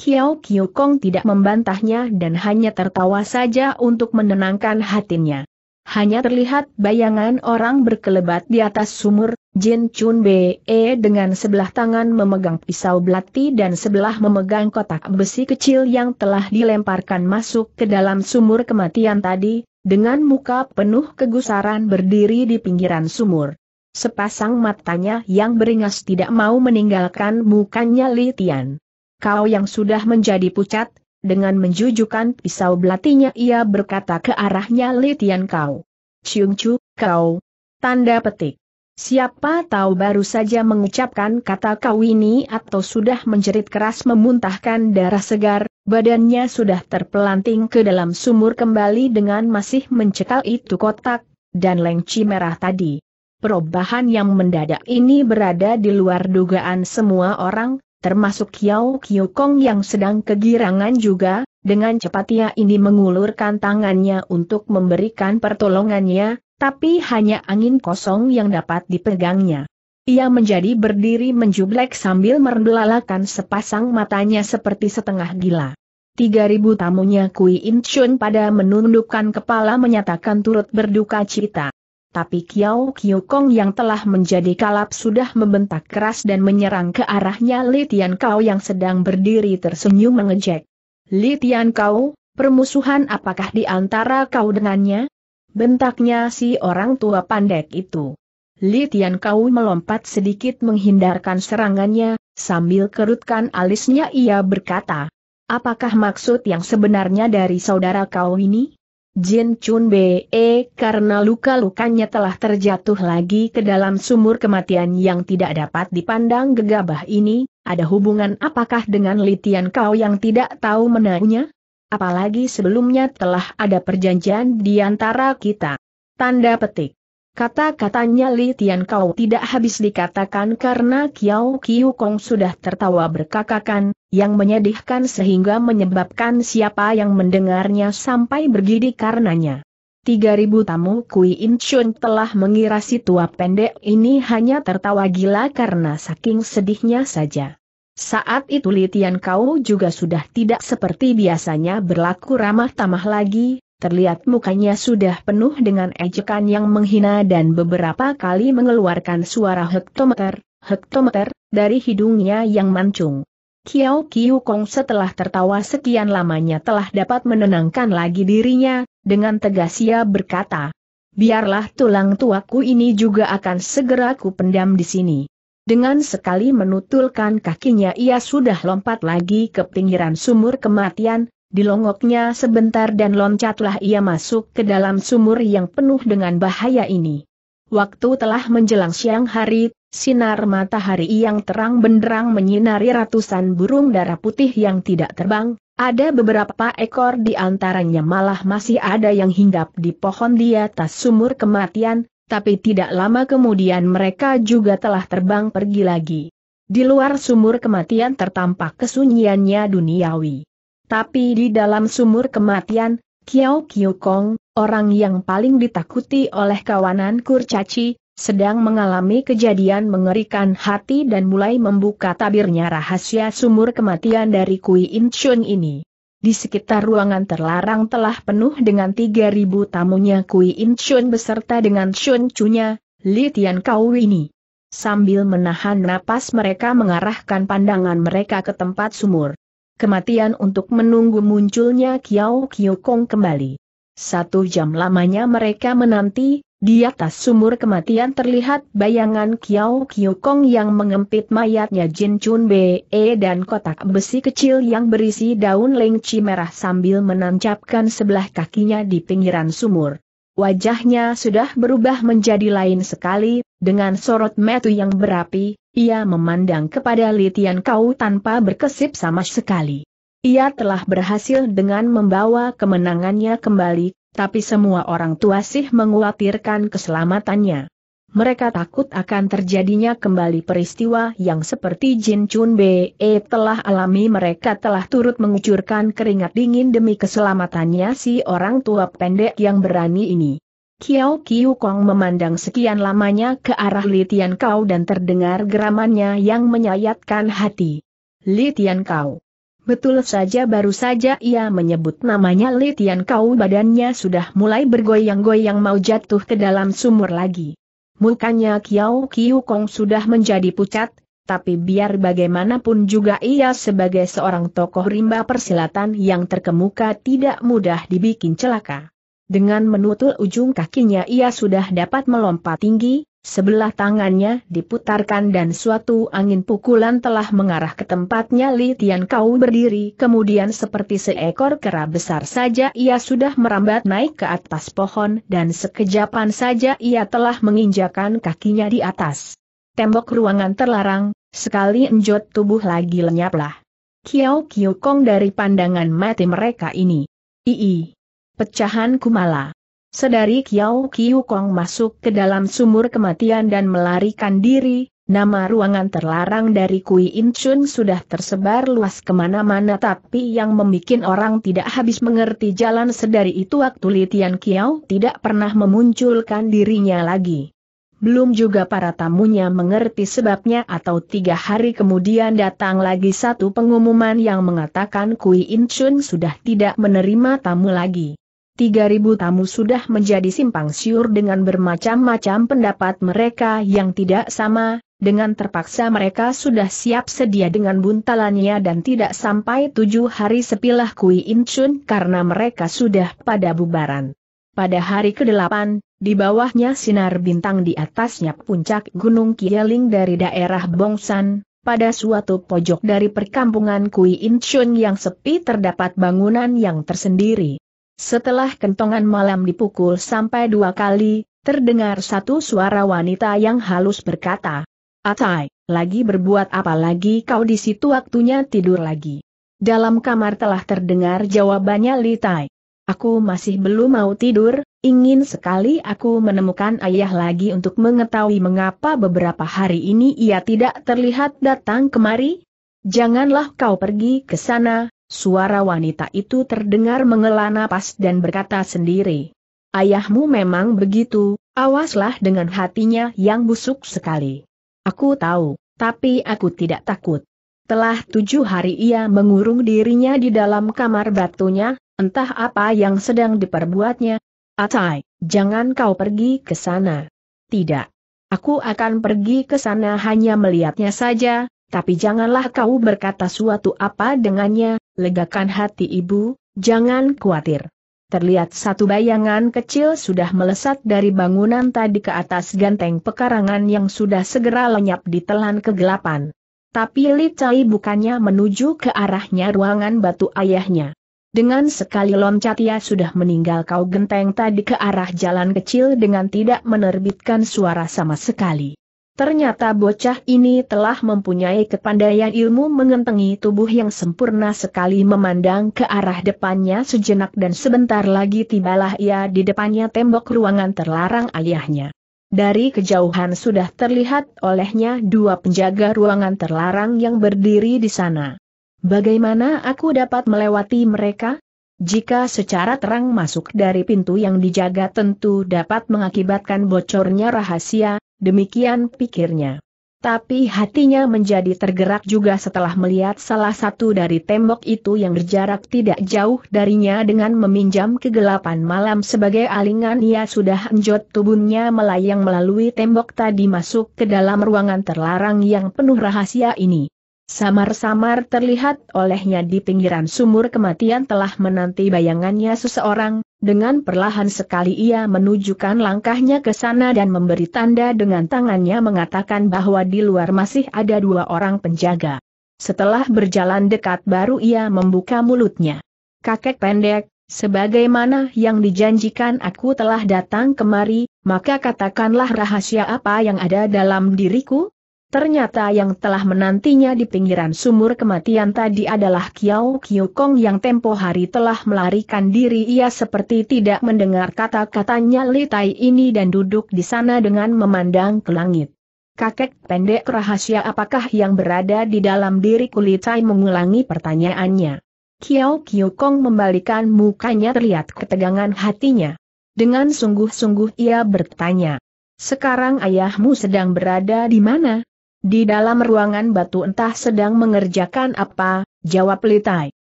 Kiao Kiu Kong tidak membantahnya dan hanya tertawa saja untuk menenangkan hatinya. Hanya terlihat bayangan orang berkelebat di atas sumur, Jin Chun Be e, dengan sebelah tangan memegang pisau belati dan sebelah memegang kotak besi kecil yang telah dilemparkan masuk ke dalam sumur kematian tadi, dengan muka penuh kegusaran berdiri di pinggiran sumur. Sepasang matanya yang beringas tidak mau meninggalkan mukanya Li Tian. Kau yang sudah menjadi pucat, dengan menjujukan pisau belatinya ia berkata ke arahnya "Litian kau. Ciung Chu, kau. Tanda petik. Siapa tahu baru saja mengucapkan kata kau ini atau sudah menjerit keras memuntahkan darah segar, badannya sudah terpelanting ke dalam sumur kembali dengan masih mencekal itu kotak, dan lengci merah tadi. Perubahan yang mendadak ini berada di luar dugaan semua orang, termasuk Yao Kong yang sedang kegirangan juga, dengan cepat ia ini mengulurkan tangannya untuk memberikan pertolongannya, tapi hanya angin kosong yang dapat dipegangnya. Ia menjadi berdiri menjublek sambil merendelalakan sepasang matanya seperti setengah gila. Tiga ribu tamunya Kui In Chun pada menundukkan kepala menyatakan turut berduka cita tapi Kiao Kong yang telah menjadi kalap sudah membentak keras dan menyerang ke arahnya Li Tian Kau yang sedang berdiri tersenyum mengejek. Li Tian Kau, permusuhan apakah di antara kau dengannya? Bentaknya si orang tua pandek itu. Li Tian Kau melompat sedikit menghindarkan serangannya, sambil kerutkan alisnya ia berkata, Apakah maksud yang sebenarnya dari saudara kau ini? Jin Chun Be eh, karena luka-lukanya telah terjatuh lagi ke dalam sumur kematian yang tidak dapat dipandang gegabah ini, ada hubungan apakah dengan Litian Kau yang tidak tahu menanya? Apalagi sebelumnya telah ada perjanjian di antara kita. Tanda petik. Kata-katanya Li Tian Kau tidak habis dikatakan karena Kiao Kiu Kong sudah tertawa berkakakan, yang menyedihkan sehingga menyebabkan siapa yang mendengarnya sampai bergidi karenanya. 3000 tamu Kui In Chun telah mengira si tua pendek ini hanya tertawa gila karena saking sedihnya saja. Saat itu Li Tian Kau juga sudah tidak seperti biasanya berlaku ramah tamah lagi, Terlihat mukanya sudah penuh dengan ejekan yang menghina dan beberapa kali mengeluarkan suara hektometer, hektometer, dari hidungnya yang mancung. Kiao Kiu Kong setelah tertawa sekian lamanya telah dapat menenangkan lagi dirinya, dengan tegas ia berkata, Biarlah tulang tuaku ini juga akan segera ku pendam di sini. Dengan sekali menutulkan kakinya ia sudah lompat lagi ke pinggiran sumur kematian, Dilongoknya sebentar dan loncatlah ia masuk ke dalam sumur yang penuh dengan bahaya ini. Waktu telah menjelang siang hari, sinar matahari yang terang benderang menyinari ratusan burung darah putih yang tidak terbang, ada beberapa ekor di antaranya malah masih ada yang hinggap di pohon di atas sumur kematian, tapi tidak lama kemudian mereka juga telah terbang pergi lagi. Di luar sumur kematian tertampak kesunyiannya duniawi. Tapi di dalam sumur kematian, Kiao Kiu Kong, orang yang paling ditakuti oleh kawanan kurcaci, sedang mengalami kejadian mengerikan hati dan mulai membuka tabirnya rahasia sumur kematian dari Kui In Chun ini. Di sekitar ruangan terlarang telah penuh dengan 3.000 tamunya Kui In Chun beserta dengan Chun Chunya, Li Tian Kau ini. Sambil menahan napas mereka mengarahkan pandangan mereka ke tempat sumur kematian untuk menunggu munculnya Kiao Kiu Kong kembali. Satu jam lamanya mereka menanti, di atas sumur kematian terlihat bayangan Kiao Kiu Kong yang mengempit mayatnya Jin Chun Be e dan kotak besi kecil yang berisi daun lengci merah sambil menancapkan sebelah kakinya di pinggiran sumur. Wajahnya sudah berubah menjadi lain sekali, dengan sorot metu yang berapi, ia memandang kepada Litian Kau tanpa berkesip sama sekali. Ia telah berhasil dengan membawa kemenangannya kembali, tapi semua orang tua sih menguatirkan keselamatannya. Mereka takut akan terjadinya kembali peristiwa yang seperti Jin Chun Be e, telah alami mereka telah turut mengucurkan keringat dingin demi keselamatannya si orang tua pendek yang berani ini. Kiao Kiu Kong memandang sekian lamanya ke arah Li Tian Kau dan terdengar geramannya yang menyayatkan hati. Li Tian Kau. Betul saja baru saja ia menyebut namanya Li Tian Kau badannya sudah mulai bergoyang-goyang mau jatuh ke dalam sumur lagi. Mukanya Kiao Kiu Kong sudah menjadi pucat, tapi biar bagaimanapun juga ia sebagai seorang tokoh rimba persilatan yang terkemuka tidak mudah dibikin celaka. Dengan menutul ujung kakinya ia sudah dapat melompat tinggi, sebelah tangannya diputarkan dan suatu angin pukulan telah mengarah ke tempatnya Li Tian Kau berdiri kemudian seperti seekor kera besar saja ia sudah merambat naik ke atas pohon dan sekejapan saja ia telah menginjakan kakinya di atas. Tembok ruangan terlarang, sekali enjot tubuh lagi lenyaplah. Kiao Kiu Kong dari pandangan mati mereka ini. Ii. Pecahan Kumala. Sedari Kiao Kiu Kong masuk ke dalam sumur kematian dan melarikan diri, nama ruangan terlarang dari Kui Chun sudah tersebar luas kemana-mana tapi yang membuat orang tidak habis mengerti jalan sedari itu waktu Litian Kiao tidak pernah memunculkan dirinya lagi. Belum juga para tamunya mengerti sebabnya atau tiga hari kemudian datang lagi satu pengumuman yang mengatakan Kui Chun sudah tidak menerima tamu lagi. Tiga ribu tamu sudah menjadi simpang siur dengan bermacam-macam pendapat mereka yang tidak sama, dengan terpaksa mereka sudah siap sedia dengan buntalannya dan tidak sampai tujuh hari sepilah Kui Inchun karena mereka sudah pada bubaran. Pada hari ke-8, di bawahnya sinar bintang di atasnya puncak Gunung Kieling dari daerah Bongsan, pada suatu pojok dari perkampungan Kui Inchun yang sepi terdapat bangunan yang tersendiri. Setelah kentongan malam dipukul sampai dua kali, terdengar satu suara wanita yang halus berkata, Atai, lagi berbuat apa lagi kau di situ waktunya tidur lagi. Dalam kamar telah terdengar jawabannya Litai. Aku masih belum mau tidur, ingin sekali aku menemukan ayah lagi untuk mengetahui mengapa beberapa hari ini ia tidak terlihat datang kemari. Janganlah kau pergi ke sana, Suara wanita itu terdengar mengelana napas dan berkata sendiri. Ayahmu memang begitu, awaslah dengan hatinya yang busuk sekali. Aku tahu, tapi aku tidak takut. Telah tujuh hari ia mengurung dirinya di dalam kamar batunya, entah apa yang sedang diperbuatnya. Atai, jangan kau pergi ke sana. Tidak. Aku akan pergi ke sana hanya melihatnya saja, tapi janganlah kau berkata suatu apa dengannya, legakan hati ibu, jangan khawatir. Terlihat satu bayangan kecil sudah melesat dari bangunan tadi ke atas ganteng pekarangan yang sudah segera lenyap di telan kegelapan. Tapi Li Cai bukannya menuju ke arahnya ruangan batu ayahnya. Dengan sekali loncat ia sudah meninggal kau genteng tadi ke arah jalan kecil dengan tidak menerbitkan suara sama sekali. Ternyata bocah ini telah mempunyai kepandaian ilmu mengentengi tubuh yang sempurna sekali memandang ke arah depannya sejenak dan sebentar lagi tibalah ia di depannya tembok ruangan terlarang ayahnya. Dari kejauhan sudah terlihat olehnya dua penjaga ruangan terlarang yang berdiri di sana. Bagaimana aku dapat melewati mereka? Jika secara terang masuk dari pintu yang dijaga tentu dapat mengakibatkan bocornya rahasia, demikian pikirnya. Tapi hatinya menjadi tergerak juga setelah melihat salah satu dari tembok itu yang berjarak tidak jauh darinya dengan meminjam kegelapan malam sebagai alingan ia sudah enjot tubuhnya melayang melalui tembok tadi masuk ke dalam ruangan terlarang yang penuh rahasia ini. Samar-samar terlihat olehnya di pinggiran sumur kematian telah menanti bayangannya seseorang, dengan perlahan sekali ia menunjukkan langkahnya ke sana dan memberi tanda dengan tangannya mengatakan bahwa di luar masih ada dua orang penjaga. Setelah berjalan dekat baru ia membuka mulutnya. Kakek pendek, sebagaimana yang dijanjikan aku telah datang kemari, maka katakanlah rahasia apa yang ada dalam diriku? Ternyata yang telah menantinya di pinggiran sumur kematian tadi adalah Kiao Kiu Kong yang tempo hari telah melarikan diri ia seperti tidak mendengar kata-katanya Li Tai ini dan duduk di sana dengan memandang ke langit. Kakek pendek rahasia apakah yang berada di dalam diri kulit Tai mengulangi pertanyaannya. Kiao Kiu Kong membalikan mukanya terlihat ketegangan hatinya. Dengan sungguh-sungguh ia bertanya. Sekarang ayahmu sedang berada di mana? Di dalam ruangan batu entah sedang mengerjakan apa, jawab Litai.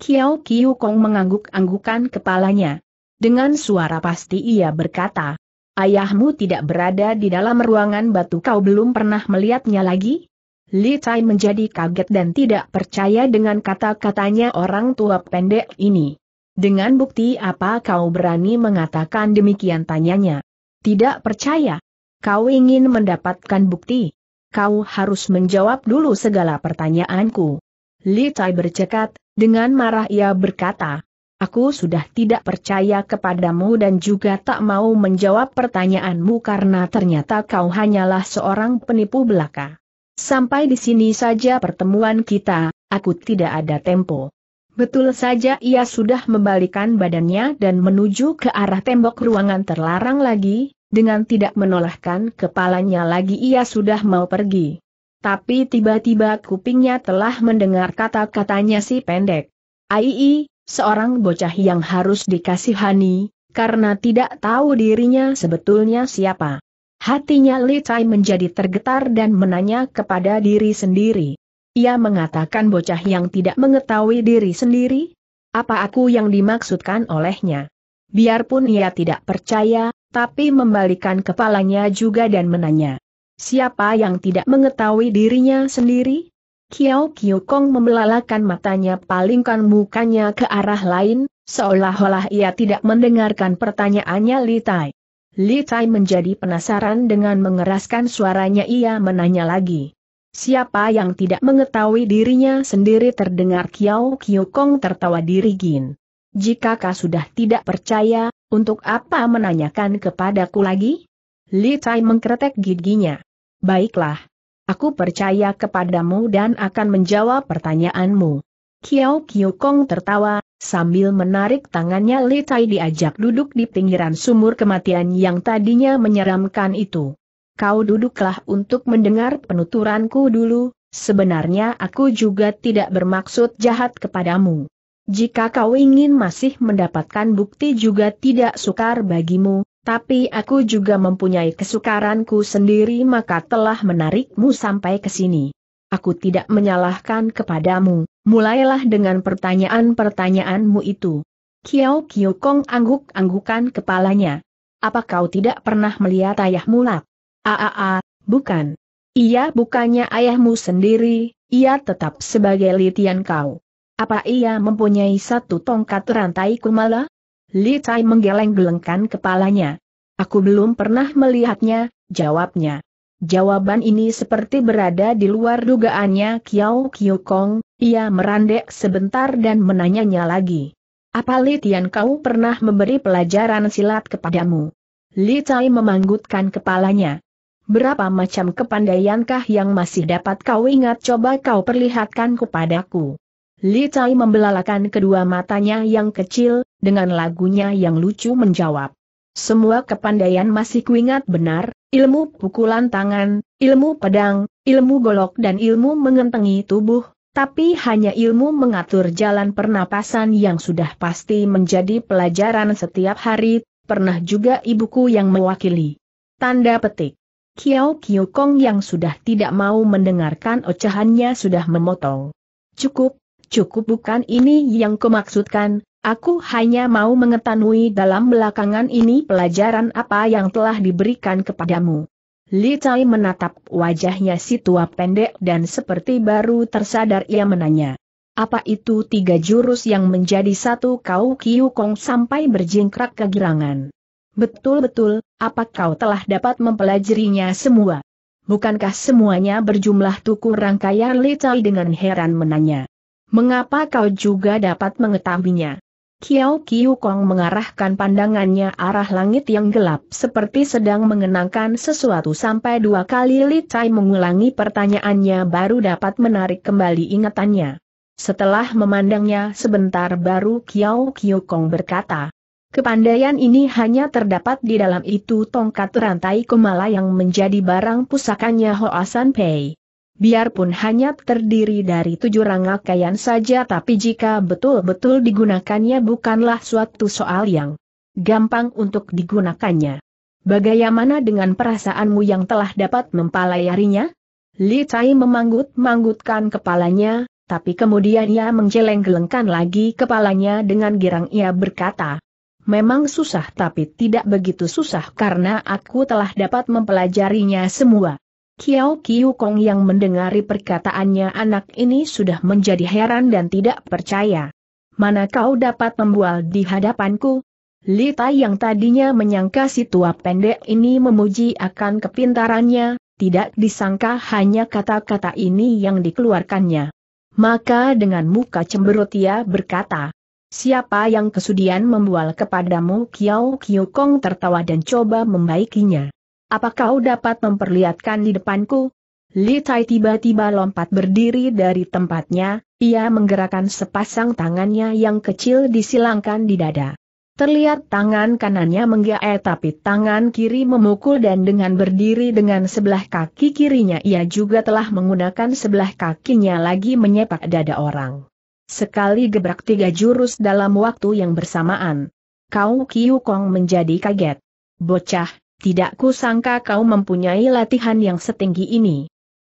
Kiao Kiu Kong mengangguk-anggukan kepalanya. Dengan suara pasti ia berkata, Ayahmu tidak berada di dalam ruangan batu kau belum pernah melihatnya lagi? Li Tai menjadi kaget dan tidak percaya dengan kata-katanya orang tua pendek ini. Dengan bukti apa kau berani mengatakan demikian tanyanya? Tidak percaya. Kau ingin mendapatkan bukti? kau harus menjawab dulu segala pertanyaanku. Li Tai bercekat, dengan marah ia berkata, Aku sudah tidak percaya kepadamu dan juga tak mau menjawab pertanyaanmu karena ternyata kau hanyalah seorang penipu belaka. Sampai di sini saja pertemuan kita, aku tidak ada tempo. Betul saja ia sudah membalikan badannya dan menuju ke arah tembok ruangan terlarang lagi, dengan tidak menolakkan kepalanya lagi ia sudah mau pergi. Tapi tiba-tiba kupingnya telah mendengar kata-katanya si pendek. Aii, seorang bocah yang harus dikasihani, karena tidak tahu dirinya sebetulnya siapa. Hatinya Li menjadi tergetar dan menanya kepada diri sendiri. Ia mengatakan bocah yang tidak mengetahui diri sendiri? Apa aku yang dimaksudkan olehnya? Biarpun ia tidak percaya, tapi membalikan kepalanya juga dan menanya. Siapa yang tidak mengetahui dirinya sendiri? Kiao Kiu Kong membelalakan matanya palingkan mukanya ke arah lain, seolah-olah ia tidak mendengarkan pertanyaannya Li Tai. Li Tai menjadi penasaran dengan mengeraskan suaranya ia menanya lagi. Siapa yang tidak mengetahui dirinya sendiri terdengar Kiao Kiu Kong tertawa dirigin. Jika kau sudah tidak percaya, untuk apa menanyakan kepadaku lagi? Li Tai mengkretek giginya. Baiklah. Aku percaya kepadamu dan akan menjawab pertanyaanmu. Kiao Kiu Kong tertawa, sambil menarik tangannya Li Tai diajak duduk di pinggiran sumur kematian yang tadinya menyeramkan itu. Kau duduklah untuk mendengar penuturanku dulu, sebenarnya aku juga tidak bermaksud jahat kepadamu. Jika kau ingin masih mendapatkan bukti juga tidak sukar bagimu, tapi aku juga mempunyai kesukaranku sendiri maka telah menarikmu sampai ke sini. Aku tidak menyalahkan kepadamu, mulailah dengan pertanyaan-pertanyaanmu itu. Kiao Kiyo Kong angguk-anggukan kepalanya. Apa kau tidak pernah melihat ayahmu lap? Aa, bukan. Ia bukannya ayahmu sendiri, ia tetap sebagai litian kau. Apa ia mempunyai satu tongkat rantai kumala? Li Tai menggeleng-gelengkan kepalanya. Aku belum pernah melihatnya, jawabnya. Jawaban ini seperti berada di luar dugaannya Kiao Kiu Kong, ia merandek sebentar dan menanyanya lagi. Apa Li Tian kau pernah memberi pelajaran silat kepadamu? Li Tai memanggutkan kepalanya. Berapa macam kepandaiankah yang masih dapat kau ingat coba kau perlihatkan kepadaku? Li Tai membelalakan kedua matanya yang kecil, dengan lagunya yang lucu menjawab. Semua kepandaian masih kuingat benar, ilmu pukulan tangan, ilmu pedang, ilmu golok dan ilmu mengentengi tubuh, tapi hanya ilmu mengatur jalan pernapasan yang sudah pasti menjadi pelajaran setiap hari, pernah juga ibuku yang mewakili. Tanda petik. Kiao Kiu Kong yang sudah tidak mau mendengarkan ocehannya sudah memotong. Cukup, Cukup bukan ini yang kumaksudkan, aku hanya mau mengetahui dalam belakangan ini pelajaran apa yang telah diberikan kepadamu. Li Cai menatap wajahnya si tua pendek dan seperti baru tersadar ia menanya. Apa itu tiga jurus yang menjadi satu kau Kiu Kong sampai berjingkrak kegirangan? Betul-betul, apa kau telah dapat mempelajarinya semua? Bukankah semuanya berjumlah tuku rangkaian Li Cai dengan heran menanya? Mengapa kau juga dapat mengetahuinya? Kiao Kiu Kong mengarahkan pandangannya arah langit yang gelap seperti sedang mengenangkan sesuatu sampai dua kali Li Tai mengulangi pertanyaannya baru dapat menarik kembali ingatannya. Setelah memandangnya sebentar baru Kiao Kiu Kong berkata, Kepandaian ini hanya terdapat di dalam itu tongkat rantai Kumala yang menjadi barang pusakanya Hoasan Pei biarpun hanya terdiri dari tujuh rangkaian saja tapi jika betul-betul digunakannya bukanlah suatu soal yang gampang untuk digunakannya. Bagaimana dengan perasaanmu yang telah dapat mempalayarinya? Li Tai memanggut-manggutkan kepalanya, tapi kemudian ia menggeleng-gelengkan lagi kepalanya dengan girang ia berkata, Memang susah tapi tidak begitu susah karena aku telah dapat mempelajarinya semua. Kiao Kiu Kong yang mendengari perkataannya anak ini sudah menjadi heran dan tidak percaya. Mana kau dapat membual di hadapanku? Lita yang tadinya menyangka si tua pendek ini memuji akan kepintarannya, tidak disangka hanya kata-kata ini yang dikeluarkannya. Maka dengan muka cemberut ia berkata, Siapa yang kesudian membual kepadamu Kiao Kiu Kong tertawa dan coba membaikinya. Apa kau dapat memperlihatkan di depanku? Li Tai tiba-tiba lompat berdiri dari tempatnya, ia menggerakkan sepasang tangannya yang kecil disilangkan di dada. Terlihat tangan kanannya menggae tapi tangan kiri memukul dan dengan berdiri dengan sebelah kaki kirinya ia juga telah menggunakan sebelah kakinya lagi menyepak dada orang. Sekali gebrak tiga jurus dalam waktu yang bersamaan. Kau Kiu Kong menjadi kaget. Bocah, tidak kusangka kau mempunyai latihan yang setinggi ini.